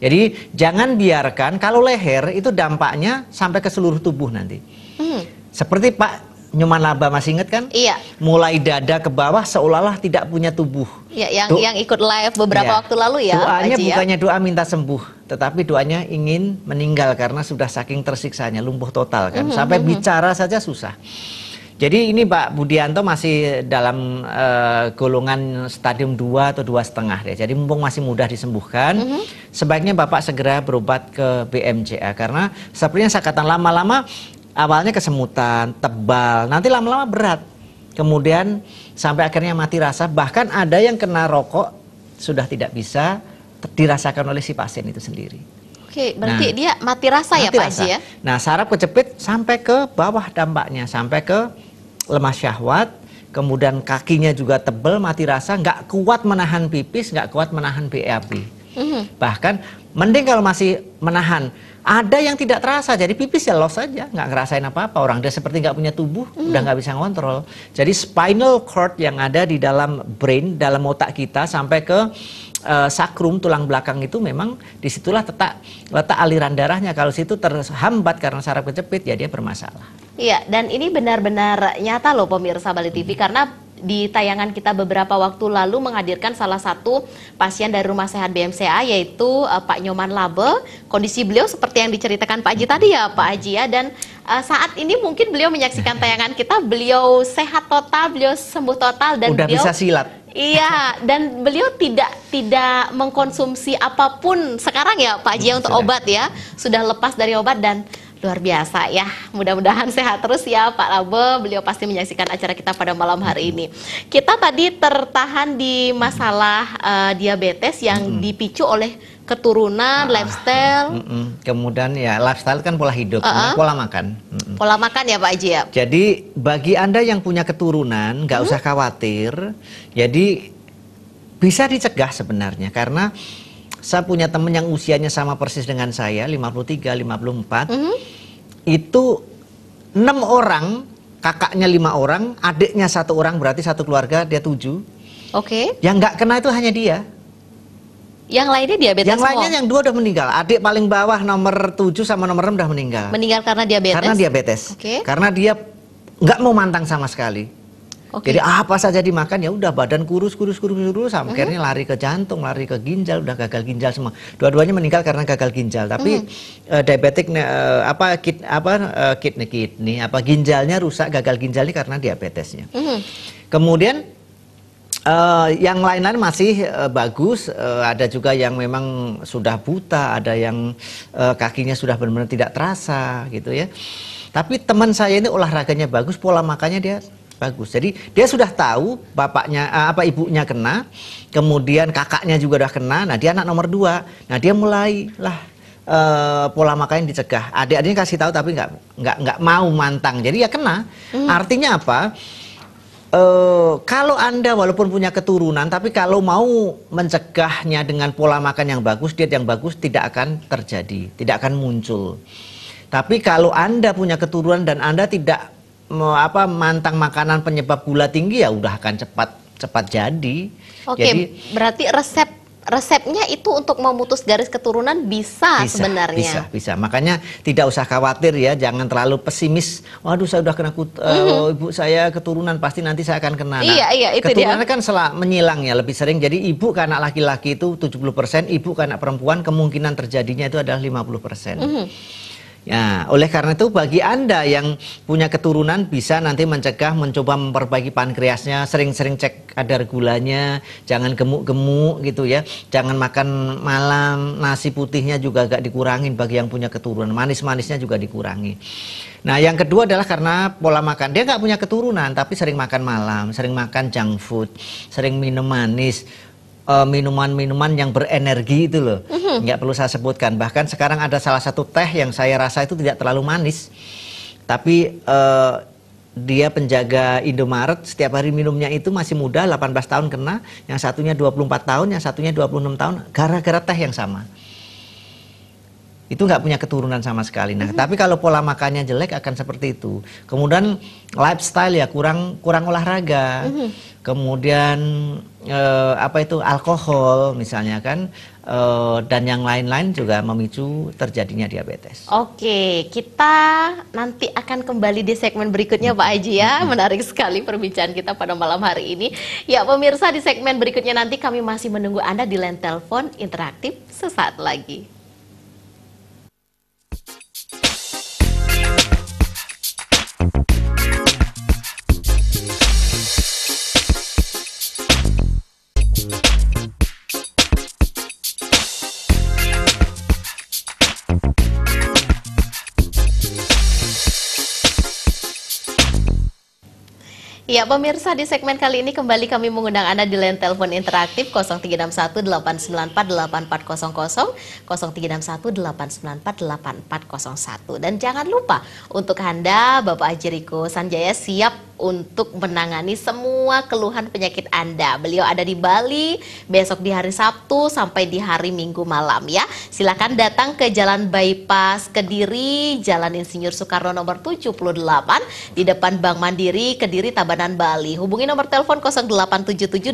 jadi jangan biarkan kalau leher itu dampaknya sampai ke seluruh tubuh nanti hmm. seperti Pak Nyoman Laba masih inget kan? Iya. Mulai dada ke bawah seolah-olah tidak punya tubuh. Iya, yang Do yang ikut live beberapa iya. waktu lalu ya. Doanya Haji, ya. bukannya ya? doa minta sembuh, tetapi doanya ingin meninggal karena sudah saking tersiksanya lumpuh total kan. Mm -hmm, Sampai mhm. bicara saja susah. Jadi ini Pak Budianto masih dalam uh, golongan stadium 2 atau dua setengah ya. Jadi mumpung masih mudah disembuhkan, mm -hmm. sebaiknya Bapak segera berobat ke BMJA karena sepertinya sakatan lama-lama awalnya kesemutan, tebal, nanti lama-lama berat. Kemudian sampai akhirnya mati rasa, bahkan ada yang kena rokok sudah tidak bisa dirasakan oleh si pasien itu sendiri. Oke, berarti nah, dia mati rasa ya, mati ya Pak Haji ya? Nah, saraf kejepit sampai ke bawah dampaknya, sampai ke lemas syahwat, kemudian kakinya juga tebel, mati rasa, nggak kuat menahan pipis, nggak kuat menahan BAB. Mm -hmm. Bahkan mending kalau masih menahan ada yang tidak terasa, jadi pipis ya loss saja, nggak ngerasain apa-apa. Orang dia seperti nggak punya tubuh, hmm. udah nggak bisa ngontrol. Jadi spinal cord yang ada di dalam brain, dalam otak kita sampai ke uh, sakrum tulang belakang itu memang disitulah letak letak aliran darahnya. Kalau situ terhambat karena saraf kejepit, ya dia bermasalah. Iya, dan ini benar-benar nyata loh pemirsa Bali TV hmm. karena di tayangan kita beberapa waktu lalu menghadirkan salah satu pasien dari rumah sehat BMCA yaitu uh, Pak Nyoman Labe. Kondisi beliau seperti yang diceritakan Pak Haji tadi ya Pak Haji ya dan uh, saat ini mungkin beliau menyaksikan tayangan kita, beliau sehat total, beliau sembuh total dan Udah beliau bisa silat. Iya, dan beliau tidak tidak mengkonsumsi apapun sekarang ya Pak Haji ya, untuk obat ya, sudah lepas dari obat dan Luar biasa ya, mudah-mudahan sehat terus ya Pak Labo, beliau pasti menyaksikan acara kita pada malam hari ini. Kita tadi tertahan di masalah uh, diabetes yang -hmm. dipicu oleh keturunan, ah, lifestyle. Mm -mm. Kemudian ya lifestyle kan pola hidup, uh -uh. pola makan. Mm -mm. Pola makan ya Pak Aji ya. Jadi bagi Anda yang punya keturunan, nggak -hmm. usah khawatir. Jadi bisa dicegah sebenarnya karena saya punya teman yang usianya sama persis dengan saya, 53, 54. Mm -hmm itu enam orang, kakaknya lima orang, adiknya satu orang, berarti satu keluarga dia tujuh. Oke. Okay. Yang nggak kena itu hanya dia. Yang lainnya diabetes Yang lainnya yang dua udah meninggal. Adik paling bawah nomor tujuh sama nomor enam udah meninggal. Meninggal karena diabetes? Karena diabetes. Okay. Karena dia nggak mau mantang sama sekali. Okay. Jadi apa saja dimakan ya udah badan kurus kurus kurus kurus sampai akhirnya mm-hmm. lari ke jantung, lari ke ginjal, udah gagal ginjal semua. Dua-duanya meninggal karena gagal ginjal. Tapi uh -huh. uh, diabetik uh, apa kit apa uh, eh, kidney kidney apa ginjalnya rusak, gagal ginjalnya karena diabetesnya. Uh mm-hmm. -huh. Kemudian Uh, yang lain-lain masih uh, bagus, uh, ada juga yang memang sudah buta, ada yang uh, kakinya sudah benar-benar tidak terasa gitu ya. Tapi teman saya ini olahraganya bagus, pola makannya dia bagus. Jadi dia sudah tahu bapaknya eh, apa ibunya kena, kemudian kakaknya juga sudah kena. Nah dia anak nomor dua. Nah dia mulailah Uh, pola makannya dicegah. Adik-adiknya kasih tahu tapi nggak nggak nggak mau mantang. Jadi ya kena. Hmm. Artinya apa? Uh, kalau anda walaupun punya keturunan, tapi kalau mau mencegahnya dengan pola makan yang bagus, diet yang bagus, tidak akan terjadi, tidak akan muncul. Tapi kalau anda punya keturunan dan anda tidak apa mantang makanan penyebab gula tinggi ya udah akan cepat cepat jadi. Oke, jadi, berarti resep resepnya itu untuk memutus garis keturunan bisa, bisa sebenarnya. Bisa, bisa. Makanya tidak usah khawatir ya, jangan terlalu pesimis. Waduh, saya udah kena kut mm -hmm. ibu saya keturunan pasti nanti saya akan kena. iya, nah, iya, itu keturunannya dia. kan selak menyilang ya, lebih sering. Jadi ibu ke anak laki-laki itu 70%, ibu ke anak perempuan kemungkinan terjadinya itu adalah 50%. Mm -hmm. Ya, oleh karena itu bagi Anda yang punya keturunan bisa nanti mencegah mencoba memperbaiki pankreasnya, sering-sering cek kadar gulanya, jangan gemuk-gemuk gitu ya. Jangan makan malam, nasi putihnya juga agak dikurangin bagi yang punya keturunan, manis-manisnya juga dikurangi. Nah, yang kedua adalah karena pola makan. Dia nggak punya keturunan tapi sering makan malam, sering makan junk food, sering minum manis, Eh, minuman-minuman uh, yang berenergi itu loh. Mm-hmm. Nggak perlu saya sebutkan. Bahkan sekarang ada salah satu teh yang saya rasa itu tidak terlalu manis. Tapi uh, dia penjaga Indomaret setiap hari minumnya itu masih muda 18 tahun kena, yang satunya 24 tahun, yang satunya 26 tahun gara-gara teh yang sama itu nggak punya keturunan sama sekali. Nah, mm -hmm. tapi kalau pola makannya jelek akan seperti itu. Kemudian lifestyle ya kurang kurang olahraga. Mm -hmm. Kemudian eh, apa itu alkohol misalnya kan eh, dan yang lain-lain juga memicu terjadinya diabetes. Oke, kita nanti akan kembali di segmen berikutnya Pak Aji ya. Menarik sekali perbincangan kita pada malam hari ini. Ya, pemirsa di segmen berikutnya nanti kami masih menunggu Anda di line telepon interaktif sesaat lagi. Ya, pemirsa di segmen kali ini kembali kami mengundang Anda di line telepon interaktif 0361-894-8400, 0361 894 Dan jangan lupa untuk Anda, Bapak Ajiriko Sanjaya siap untuk menangani semua keluhan penyakit Anda. Beliau ada di Bali besok di hari Sabtu sampai di hari Minggu malam ya. Silakan datang ke Jalan Bypass Kediri, Jalan Insinyur Soekarno nomor 78 di depan Bank Mandiri Kediri Tabanan Bali. Hubungi nomor telepon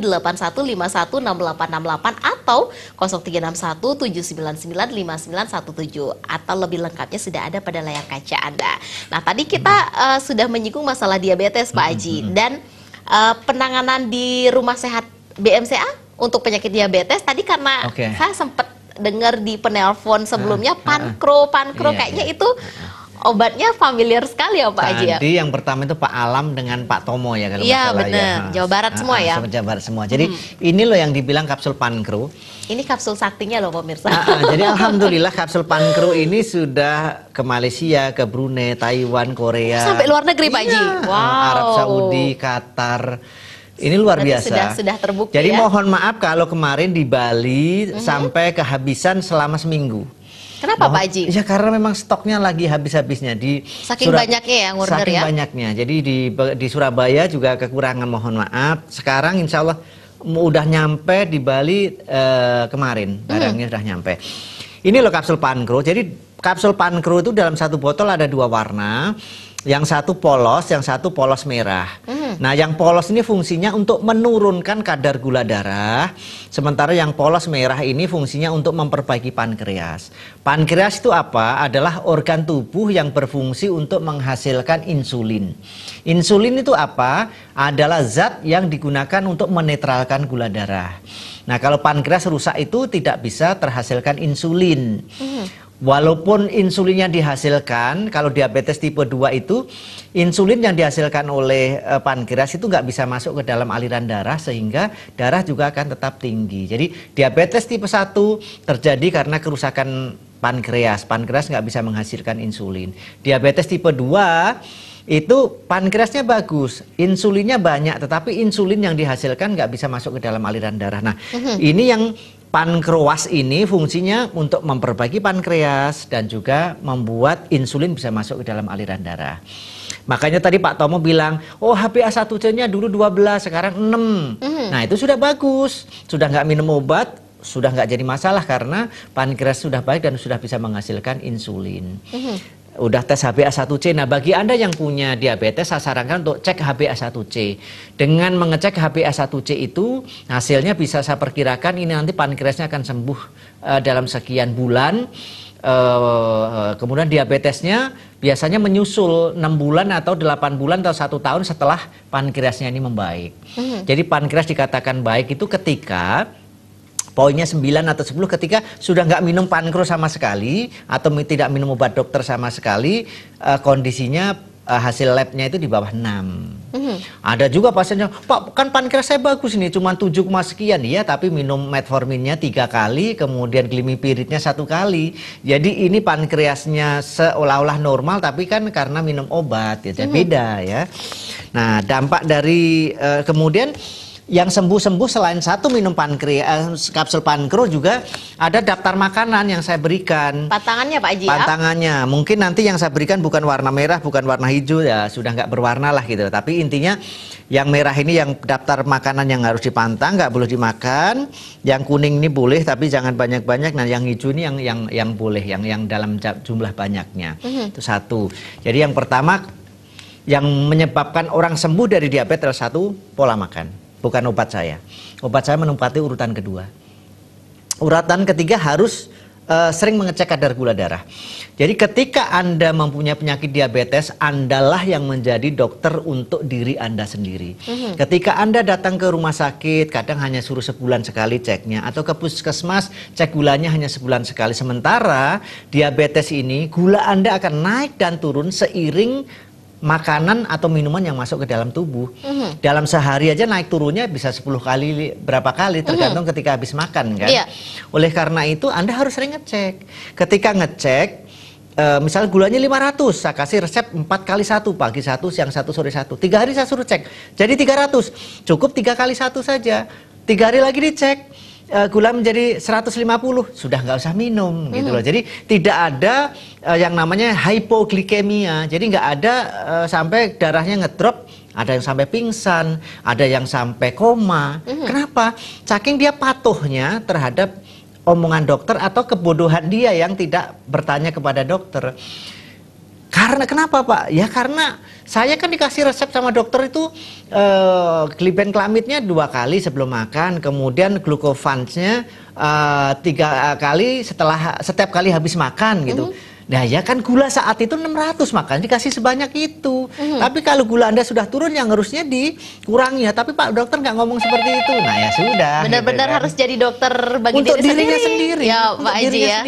087781516868 atau 0361799517 atau lebih lengkapnya sudah ada pada layar kaca Anda. Nah, tadi kita uh, sudah menyinggung masalah diabetes Pak Aji. Dan uh, penanganan di rumah sehat BMCA untuk penyakit diabetes tadi karena okay. saya sempat dengar di penelpon sebelumnya pankro pankro yeah, kayaknya yeah. itu obatnya familiar sekali ya Pak Haji ya. Jadi yang pertama itu Pak Alam dengan Pak Tomo ya kalau Iya ya. benar, ya. Jawa Barat nah, semua ya. Jawa Barat semua. Jadi hmm. ini loh yang dibilang kapsul pankru. Ini kapsul saktinya loh pemirsa. Nah, jadi alhamdulillah kapsul pankru ini sudah ke Malaysia, ke Brunei, Taiwan, Korea. Oh, sampai luar negeri Pak Haji. Iya. Wow. Arab Saudi, Qatar. Ini luar Berarti biasa. Sudah, sudah terbukti. Jadi ya? mohon maaf kalau kemarin di Bali mm -hmm. sampai kehabisan selama seminggu. Kenapa Pak Haji? Ya karena memang stoknya lagi habis-habisnya di saking Surab banyaknya ya order saking ya. banyaknya. Jadi di di Surabaya juga kekurangan mohon maaf. Sekarang insya Allah udah nyampe di Bali eh, kemarin hmm. barangnya hmm. udah nyampe. Ini loh kapsul pankro. Jadi kapsul pankro itu dalam satu botol ada dua warna. Yang satu polos, yang satu polos merah. Hmm. Nah, yang polos ini fungsinya untuk menurunkan kadar gula darah, sementara yang polos merah ini fungsinya untuk memperbaiki pankreas. Pankreas itu apa? Adalah organ tubuh yang berfungsi untuk menghasilkan insulin. Insulin itu apa? Adalah zat yang digunakan untuk menetralkan gula darah. Nah, kalau pankreas rusak itu tidak bisa terhasilkan insulin. Hmm. Walaupun insulinnya dihasilkan, kalau diabetes tipe 2 itu insulin yang dihasilkan oleh e, pankreas itu nggak bisa masuk ke dalam aliran darah sehingga darah juga akan tetap tinggi. Jadi diabetes tipe 1 terjadi karena kerusakan pankreas. Pankreas nggak bisa menghasilkan insulin. Diabetes tipe 2 itu pankreasnya bagus, insulinnya banyak, tetapi insulin yang dihasilkan nggak bisa masuk ke dalam aliran darah. Nah, mhm. ini yang pankreas ini fungsinya untuk memperbaiki pankreas dan juga membuat insulin bisa masuk ke dalam aliran darah. Makanya tadi Pak Tomo bilang, oh HbA1c-nya dulu 12, sekarang 6. Mm. Nah itu sudah bagus, sudah nggak minum obat, sudah nggak jadi masalah karena pankreas sudah baik dan sudah bisa menghasilkan insulin. Mm -hmm udah tes HbA1c. Nah, bagi Anda yang punya diabetes, saya sarankan untuk cek HbA1c. Dengan mengecek HbA1c itu, hasilnya bisa saya perkirakan ini nanti pankreasnya akan sembuh uh, dalam sekian bulan. Uh, kemudian diabetesnya biasanya menyusul 6 bulan atau 8 bulan atau satu tahun setelah pankreasnya ini membaik. Mm -hmm. Jadi pankreas dikatakan baik itu ketika poinnya 9 atau 10 ketika sudah nggak minum pankro sama sekali atau tidak minum obat dokter sama sekali uh, kondisinya uh, hasil labnya itu di bawah 6. Mm-hmm. Ada juga pasiennya Pak kan pankreas saya bagus ini cuma 7, sekian. ya tapi minum metforminnya tiga kali, kemudian glimipiridnya satu kali. Jadi ini pankreasnya seolah-olah normal, tapi kan karena minum obat, ya, mm-hmm. beda ya. Nah dampak dari uh, kemudian yang sembuh-sembuh selain satu minum pankreas eh, kapsul pankro juga ada daftar makanan yang saya berikan. Pantangannya Pak Haji. Ya? Pantangannya ya? mungkin nanti yang saya berikan bukan warna merah, bukan warna hijau ya sudah nggak berwarna lah gitu. Tapi intinya yang merah ini yang daftar makanan yang harus dipantang nggak boleh dimakan. Yang kuning ini boleh tapi jangan banyak-banyak. Nah yang hijau ini yang yang yang boleh yang yang dalam jumlah banyaknya mm -hmm. itu satu. Jadi yang pertama yang menyebabkan orang sembuh dari diabetes adalah satu pola makan bukan obat saya. Obat saya menempati urutan kedua. Urutan ketiga harus uh, sering mengecek kadar gula darah. Jadi ketika Anda mempunyai penyakit diabetes, Andalah yang menjadi dokter untuk diri Anda sendiri. Mm-hmm. Ketika Anda datang ke rumah sakit, kadang hanya suruh sebulan sekali ceknya atau ke puskesmas cek gulanya hanya sebulan sekali. Sementara diabetes ini gula Anda akan naik dan turun seiring makanan atau minuman yang masuk ke dalam tubuh. Mm -hmm. Dalam sehari aja naik turunnya bisa 10 kali berapa kali tergantung mm -hmm. ketika habis makan kan. Yeah. Oleh karena itu Anda harus sering ngecek. Ketika ngecek e, eh, misalnya gulanya 500, saya kasih resep 4 kali 1, pagi 1, siang 1, sore 1. 3 hari saya suruh cek. Jadi 300. Cukup 3 kali 1 saja. 3 hari lagi dicek uh, gula menjadi 150 sudah nggak usah minum hmm. gitu loh. Jadi tidak ada uh, yang namanya hipoglikemia Jadi nggak ada uh, sampai darahnya ngedrop ada yang sampai pingsan, ada yang sampai koma. -hmm. Kenapa? Saking dia patuhnya terhadap omongan dokter atau kebodohan dia yang tidak bertanya kepada dokter. Karena kenapa Pak? Ya karena saya kan dikasih resep sama dokter itu klipen eh, uh, dua kali sebelum makan, kemudian glukofansnya uh, tiga kali setelah setiap kali habis makan gitu. Mm -hmm. Nah ya kan gula saat itu 600 makanya dikasih sebanyak itu. Mm -hmm. Tapi kalau gula Anda sudah turun yang harusnya dikurangi ya. Tapi Pak dokter nggak ngomong seperti itu. Nah ya sudah. Benar-benar gitu, kan? harus jadi dokter bagi Untuk diri dirinya sendiri. sendiri. Ya Pak Aji ya.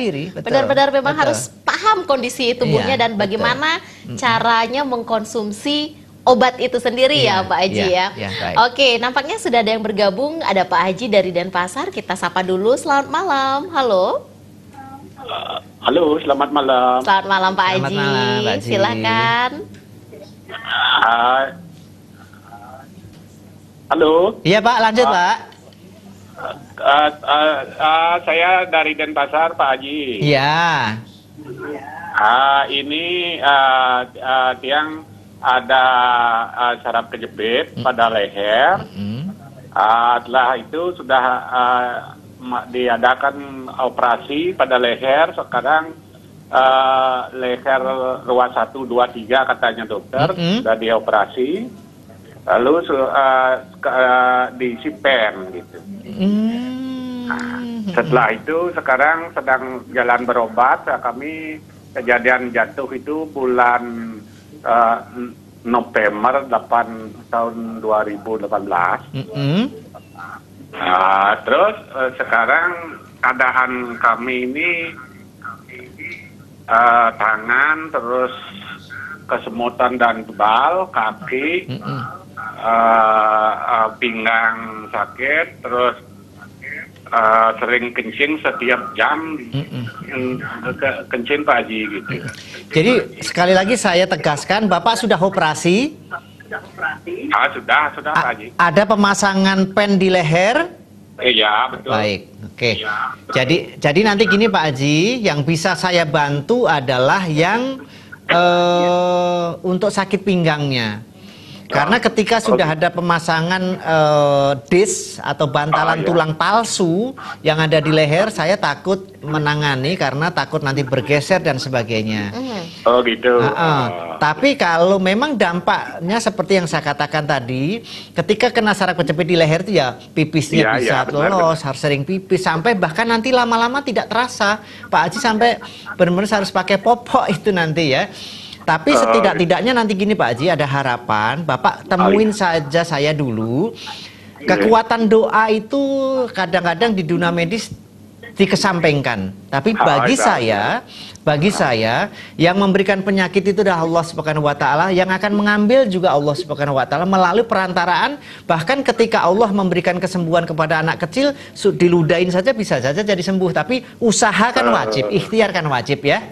Benar-benar memang betul. harus paham kondisi tubuhnya iya, dan bagaimana betul. caranya mengkonsumsi obat itu sendiri yeah, ya iya, Pak Haji yeah, ya. Yeah, Oke, nampaknya sudah ada yang bergabung, ada Pak Haji dari Denpasar. Kita sapa dulu. Selamat malam. Halo. Halo, selamat malam. Selamat malam Pak Aji. Haji. Silakan. Uh, halo. Iya Pak, lanjut uh, Pak. Uh, uh, uh, saya dari Denpasar Pak Haji. Iya. Uh, ini uh, uh, tiang ada uh, saraf kejepit mm. pada leher. Mm -hmm. uh, setelah itu sudah uh, diadakan operasi pada leher sekarang uh, leher ruas 1 2 3 katanya dokter mm -hmm. sudah dioperasi lalu uh, uh, diisi pen gitu. Mm. -hmm. Nah, setelah itu sekarang sedang jalan berobat. nah, Kami kejadian jatuh itu bulan uh, November 8 tahun 2018. Mm -hmm. Nah, terus uh, sekarang keadaan kami ini uh, tangan terus kesemutan dan tebal, kaki, Uh, uh, pinggang sakit, terus uh, sering kencing setiap jam mm-hmm. kencing pagi gitu. Jadi sekali lagi saya tegaskan Bapak sudah operasi sudah operasi. Ah, sudah, sudah A lagi. Ada pemasangan pen di leher? Iya, betul. Baik. Oke. Okay. Ya, jadi jadi nanti gini Pak Haji, yang bisa saya bantu adalah yang eh, untuk sakit pinggangnya. Karena ah. ketika sudah ada pemasangan uh, dis atau bantalan ah, iya. tulang palsu yang ada di leher, saya takut menangani karena takut nanti bergeser dan sebagainya. Mm-hmm. Oh gitu. Uh, uh. Tapi kalau memang dampaknya seperti yang saya katakan tadi, ketika kena saraf kejepit di leher itu ya pipisnya ya, bisa ya, lolos, harus sering pipis sampai bahkan nanti lama-lama tidak terasa. Pak Haji sampai benar-benar harus pakai popok itu nanti ya. Tapi eh, setidak-tidaknya eh. nanti gini Pak Haji ada harapan Bapak temuin oh, saja saya dulu. Iya. Kekuatan doa itu kadang-kadang di dunia medis dikesampingkan. Tapi ah, bagi iya, saya, bagi ah. saya yang memberikan penyakit itu adalah Allah Subhanahu wa taala, yang akan mengambil juga Allah Subhanahu wa taala melalui perantaraan bahkan ketika Allah memberikan kesembuhan kepada anak kecil diludain saja bisa saja jadi sembuh, tapi usahakan wajib, ikhtiarkan wajib ya.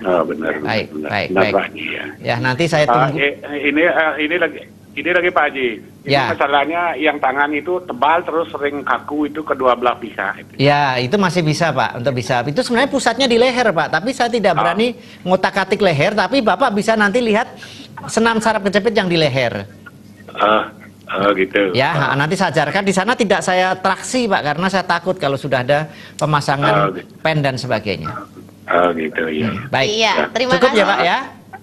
Iya. Oh, benar, benar, baik, benar, baik, benar, baik. Pak ya. ya nanti saya ah, tunggu. Uh, ini uh, ini lagi ini lagi Pak Haji. Ini ya. masalahnya yang tangan itu tebal terus sering kaku itu kedua belah pihak. Ya itu masih bisa Pak untuk bisa. Itu sebenarnya pusatnya di leher Pak. Tapi saya tidak ah. berani oh. ngotak-atik leher. Tapi Bapak bisa nanti lihat senam saraf kejepit yang di leher. Uh. Oh gitu. Ya, oh. nanti saya ajarkan di sana tidak saya traksi Pak karena saya takut kalau sudah ada pemasangan oh, gitu. pen dan sebagainya. Oh gitu ya. Baik. Iya, ya. terima Cukup ya, kasih. ya Pak ya.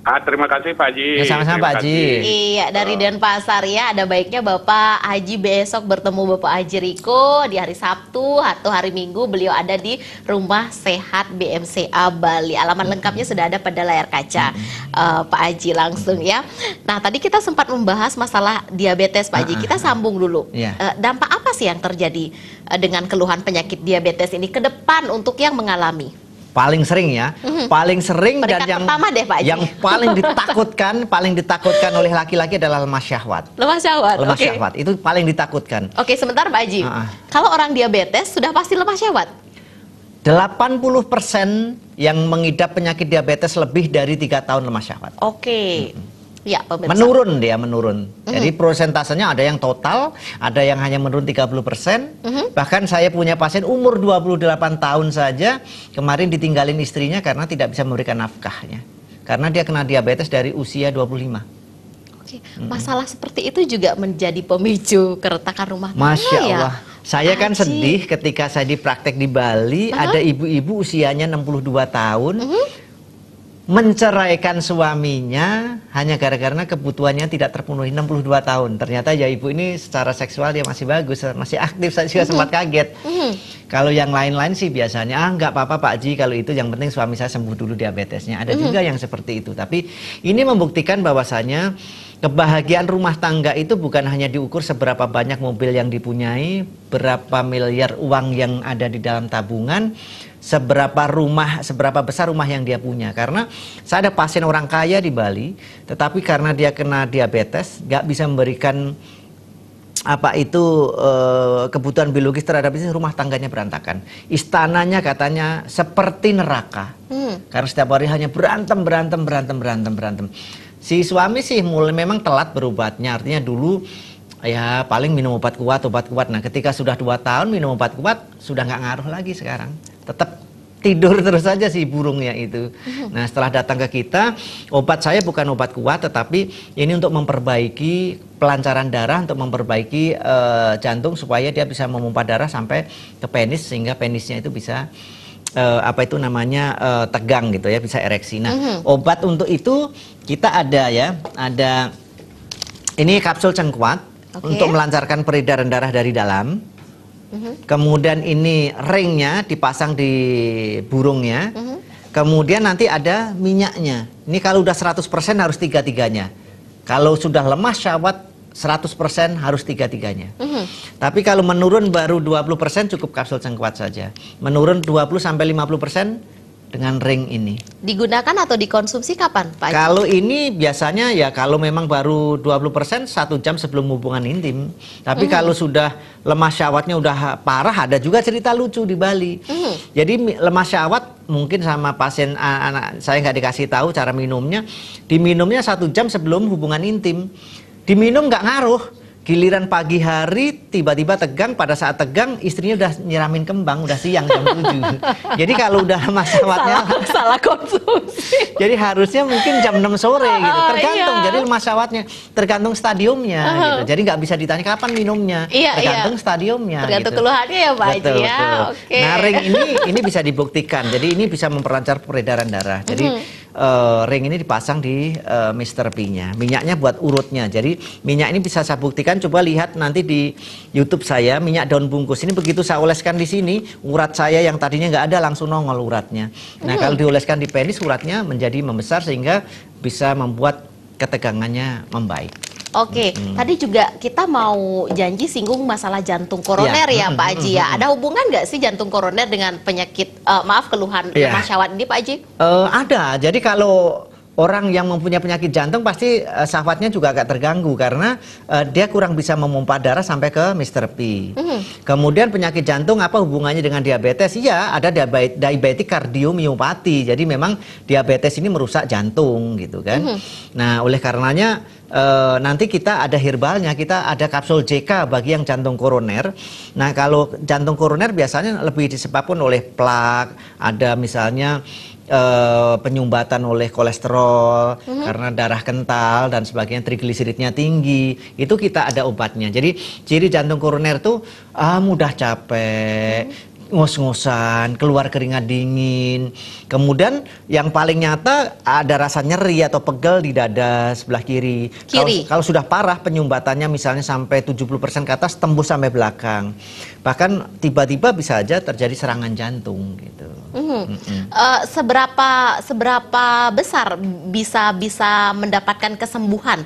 Ah, terima kasih Pak Haji. Ya, sama-sama Pak Haji. Iya, dari oh. Denpasar ya. Ada baiknya Bapak Haji besok bertemu Bapak Haji Riko di hari Sabtu atau hari Minggu. Beliau ada di Rumah Sehat BMCA Bali. Alamat lengkapnya sudah ada pada layar kaca uh, Pak Haji langsung ya. Nah, tadi kita sempat membahas masalah diabetes Pak Haji. Ah, ah, kita ah. sambung dulu. Yeah. Iya. Uh, dampak apa sih yang terjadi eh, dengan keluhan penyakit diabetes ini ke depan untuk yang mengalami? paling sering ya, mm-hmm. paling sering dan yang pertama deh, Pak yang paling ditakutkan, paling ditakutkan oleh laki-laki adalah lemah syahwat. Lemah syahwat. Lemah okay. syahwat itu paling ditakutkan. Oke, okay, sebentar Pak Haji. Uh-uh. Kalau orang diabetes sudah pasti lemah syahwat. 80% yang mengidap penyakit diabetes lebih dari tiga tahun lemah syahwat. Oke. Okay. Mm-hmm. Ya, Menurun dia menurun. Mm-hmm. Jadi prosentasenya ada yang total, ada yang hanya menurun 30 persen. Mm-hmm. Bahkan saya punya pasien umur 28 tahun saja kemarin ditinggalin istrinya karena tidak bisa memberikan nafkahnya. Karena dia kena diabetes dari usia 25. Oke, mm-hmm. masalah seperti itu juga menjadi pemicu keretakan rumah tangga Masya ya. Allah. Saya kan Aji. kan sedih ketika saya di praktek di Bali, uh ada ibu-ibu usianya 62 tahun. Uh-huh menceraikan suaminya hanya gara-gara kebutuhannya tidak terpenuhi 62 tahun. Ternyata ya ibu ini secara seksual dia masih bagus, masih aktif. Saya juga mhm. sempat kaget. Mhm. Kalau yang lain-lain sih biasanya ah nggak apa-apa Pak Ji kalau itu yang penting suami saya sembuh dulu diabetesnya. Ada mhm. juga yang seperti itu. Tapi ini membuktikan bahwasanya kebahagiaan rumah tangga itu bukan hanya diukur seberapa banyak mobil yang dipunyai, berapa miliar uang yang ada di dalam tabungan, seberapa rumah, seberapa besar rumah yang dia punya. Karena saya ada pasien orang kaya di Bali, tetapi karena dia kena diabetes, nggak bisa memberikan apa itu eh, kebutuhan biologis terhadap ini, rumah tangganya berantakan istananya katanya seperti neraka hmm. karena setiap hari hanya berantem berantem berantem berantem berantem si suami sih mulai memang telat berobatnya artinya dulu ya paling minum obat kuat obat kuat nah ketika sudah dua tahun minum obat kuat sudah nggak ngaruh lagi sekarang tetap tidur terus saja si burungnya itu. Mm-hmm. Nah setelah datang ke kita, obat saya bukan obat kuat, tetapi ini untuk memperbaiki pelancaran darah, untuk memperbaiki uh, jantung supaya dia bisa memompa darah sampai ke penis sehingga penisnya itu bisa uh, apa itu namanya uh, tegang gitu ya, bisa ereksi. Nah mm-hmm. obat untuk itu kita ada ya, ada ini kapsul cengkuat okay. untuk melancarkan peredaran darah dari dalam kemudian ini ringnya dipasang di burungnya, mm kemudian nanti ada minyaknya. Ini kalau udah 100% harus tiga-tiganya. Kalau sudah lemah syawat 100% harus tiga-tiganya. Mhm. Tapi kalau menurun baru 20% cukup kapsul cengkuat saja. Menurun 20 sampai 50% dengan ring ini. Digunakan atau dikonsumsi kapan, Pak? Kalau ini biasanya ya kalau memang baru 20% satu jam sebelum hubungan intim. Tapi mm kalau sudah lemas syawatnya udah parah, ada juga cerita lucu di Bali. Mm Jadi lemas syawat mungkin sama pasien anak saya nggak dikasih tahu cara minumnya. Diminumnya satu jam sebelum hubungan intim. Diminum nggak ngaruh Giliran pagi hari tiba-tiba tegang pada saat tegang istrinya udah nyiramin kembang udah siang jam 7. jadi kalau udah masawatnya salah, salah konsumsi. jadi harusnya mungkin jam 6 sore gitu. Oh, tergantung iya. jadi masawatnya tergantung stadiumnya uh oh. -huh. gitu. Jadi nggak bisa ditanya kapan minumnya, iya, iya. tergantung iya. stadiumnya Tergantung gitu. keluhannya ya Pak betul, ya. betul. Okay. Naring ini ini bisa dibuktikan. Jadi ini bisa memperlancar peredaran darah. Jadi mm -hmm uh, ring ini dipasang di uh, Mister P-nya. Minyaknya buat urutnya. Jadi minyak ini bisa saya buktikan kalian coba lihat nanti di YouTube saya minyak daun bungkus ini begitu saya oleskan di sini urat saya yang tadinya nggak ada langsung nongol uratnya. Nah hmm. kalau dioleskan di penis uratnya menjadi membesar sehingga bisa membuat ketegangannya membaik. Oke, okay. -hmm. tadi juga kita mau janji singgung masalah jantung koroner yeah. ya Pak Haji ya. Ada hubungan nggak sih jantung koroner dengan penyakit, uh, maaf keluhan yeah. Ya. masyawat ini Pak Haji? Uh, ada, jadi kalau orang yang mempunyai penyakit jantung pasti uh, eh, syahwatnya juga agak terganggu karena uh, dia kurang bisa memompa darah sampai ke Mr. P. Mm. Kemudian penyakit jantung apa hubungannya dengan diabetes? Iya, ada diabetes, kardiomiopati. Jadi memang diabetes ini merusak jantung gitu kan. Mm. Nah, oleh karenanya Uh, nanti kita ada herbalnya, kita ada kapsul JK bagi yang jantung koroner. Nah, kalau jantung koroner biasanya lebih disebabkan oleh plak, ada misalnya Eh, penyumbatan oleh kolesterol mm-hmm. karena darah kental dan sebagainya trigliseridnya tinggi itu kita ada obatnya jadi ciri jantung koroner tuh ah mudah capek mm-hmm ngos-ngosan, keluar keringat dingin. Kemudian yang paling nyata ada rasa nyeri atau pegel di dada sebelah kiri. kiri. Kalau, kalau sudah parah penyumbatannya misalnya sampai 70% ke atas tembus sampai belakang. Bahkan tiba-tiba bisa aja terjadi serangan jantung gitu. Mm -hmm. Mm -hmm. Uh, seberapa seberapa besar bisa bisa mendapatkan kesembuhan?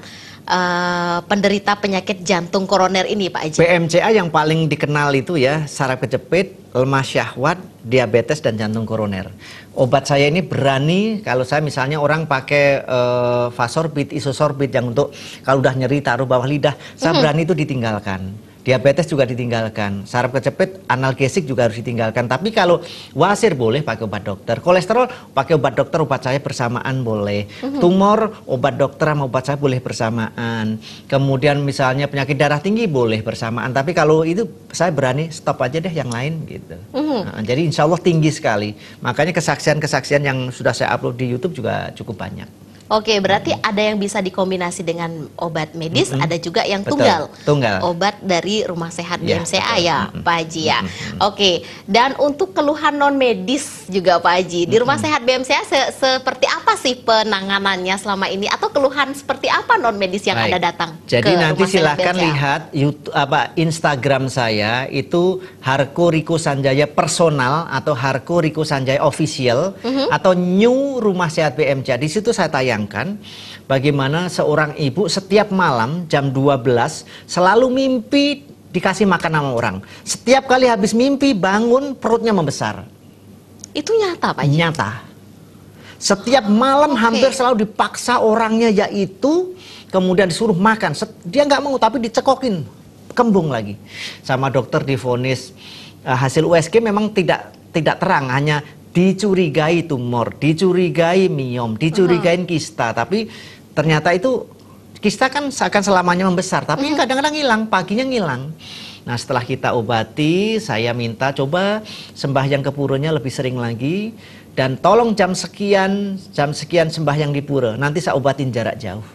uh, penderita penyakit jantung koroner ini Pak Aji? PMCA yang paling dikenal itu ya saraf kejepit, lemah syahwat, diabetes dan jantung koroner. Obat saya ini berani kalau saya misalnya orang pakai uh, vasorbit, isosorbit yang untuk kalau udah nyeri taruh bawah lidah, saya berani itu ditinggalkan diabetes juga ditinggalkan, saraf kejepit, analgesik juga harus ditinggalkan. Tapi kalau wasir boleh pakai obat dokter, kolesterol pakai obat dokter, obat saya bersamaan boleh. Mhm. Tumor obat dokter sama obat saya boleh bersamaan. Kemudian misalnya penyakit darah tinggi boleh bersamaan. Tapi kalau itu saya berani stop aja deh yang lain gitu. Mhm. Nah, jadi insya Allah tinggi sekali. Makanya kesaksian-kesaksian yang sudah saya upload di YouTube juga cukup banyak. Oke, berarti ada yang bisa dikombinasi dengan obat medis, hmm. ada juga yang betul. tunggal. Tunggal. Obat dari rumah sehat ya, BMCA betul. ya, hmm. Pak Haji ya. Hmm. Oke, dan untuk keluhan non medis juga Pak Haji, di rumah sehat BMCA se seperti apa sih penanganannya selama ini atau keluhan seperti apa non medis yang Baik. ada datang? Jadi ke nanti silahkan lihat YouTube apa Instagram saya itu Harko Riko Sanjaya personal atau Harko Riko Sanjaya official -hmm. atau New Rumah Sehat BMCA. Di situ saya tayang membayangkan bagaimana seorang ibu setiap malam jam 12 selalu mimpi dikasih makan sama orang. Setiap kali habis mimpi bangun perutnya membesar. Itu nyata Pak? Nyata. Setiap malam okay. hampir selalu dipaksa orangnya yaitu kemudian disuruh makan. Dia nggak mau tapi dicekokin kembung lagi. Sama dokter difonis eh, hasil USG memang tidak tidak terang hanya dicurigai tumor, dicurigai miom, dicurigain kista, tapi ternyata itu kista kan seakan selamanya membesar, tapi kadang-kadang hilang, paginya ngilang. Nah setelah kita obati, saya minta coba sembahyang ke lebih sering lagi dan tolong jam sekian, jam sekian sembahyang di pura. Nanti saya obatin jarak jauh.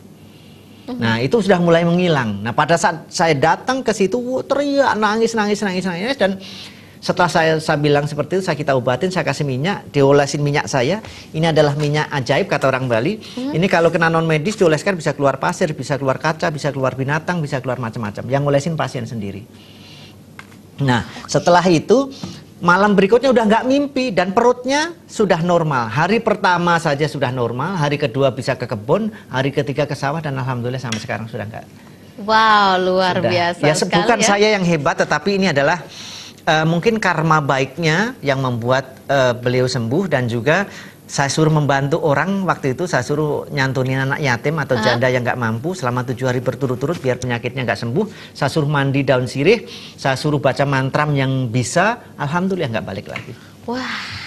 Nah itu sudah mulai menghilang. Nah pada saat saya datang ke situ teriak nangis nangis nangis nangis dan setelah saya, saya bilang seperti itu, saya kita obatin, saya kasih minyak, diolesin minyak saya. Ini adalah minyak ajaib kata orang Bali. Hmm. Ini kalau kena non medis dioleskan bisa keluar pasir, bisa keluar kaca, bisa keluar binatang, bisa keluar macam-macam. Yang ngolesin pasien sendiri. Nah, setelah itu malam berikutnya udah nggak mimpi dan perutnya sudah normal. Hari pertama saja sudah normal, hari kedua bisa ke kebun, hari ketiga ke sawah dan alhamdulillah sampai sekarang sudah nggak. Wow, luar sudah. biasa. Ya, sekali bukan ya. saya yang hebat, tetapi ini adalah uh, mungkin karma baiknya yang membuat uh, beliau sembuh dan juga saya suruh membantu orang waktu itu saya suruh nyantunin anak yatim atau ah. janda yang nggak mampu selama tujuh hari berturut-turut biar penyakitnya nggak sembuh saya suruh mandi daun sirih saya suruh baca mantram yang bisa alhamdulillah nggak balik lagi wah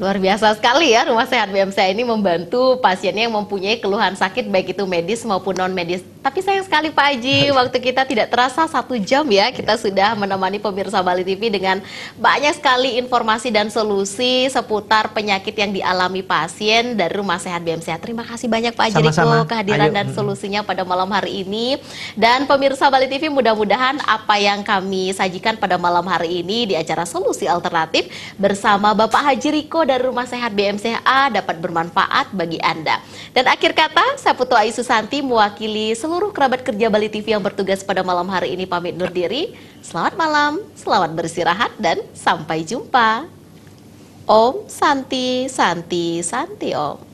Luar biasa sekali ya Rumah Sehat BMC ini membantu pasiennya yang mempunyai keluhan sakit baik itu medis maupun non medis tapi sayang sekali Pak Haji, waktu kita tidak terasa satu jam ya, kita iya. sudah menemani pemirsa Bali TV dengan banyak sekali informasi dan solusi seputar penyakit yang dialami pasien dari Rumah Sehat BMC. Terima kasih banyak Pak Haji Riko kehadiran Ayo. dan solusinya pada malam hari ini. Dan pemirsa Bali TV mudah-mudahan apa yang kami sajikan pada malam hari ini di acara Solusi Alternatif bersama Bapak Haji Riko dari Rumah Sehat BMCA dapat bermanfaat bagi Anda. Dan akhir kata, saya Putu Ayu Susanti mewakili seluruh seluruh kerabat kerja Bali TV yang bertugas pada malam hari ini pamit undur diri. Selamat malam, selamat beristirahat dan sampai jumpa. Om Santi, Santi, Santi Om.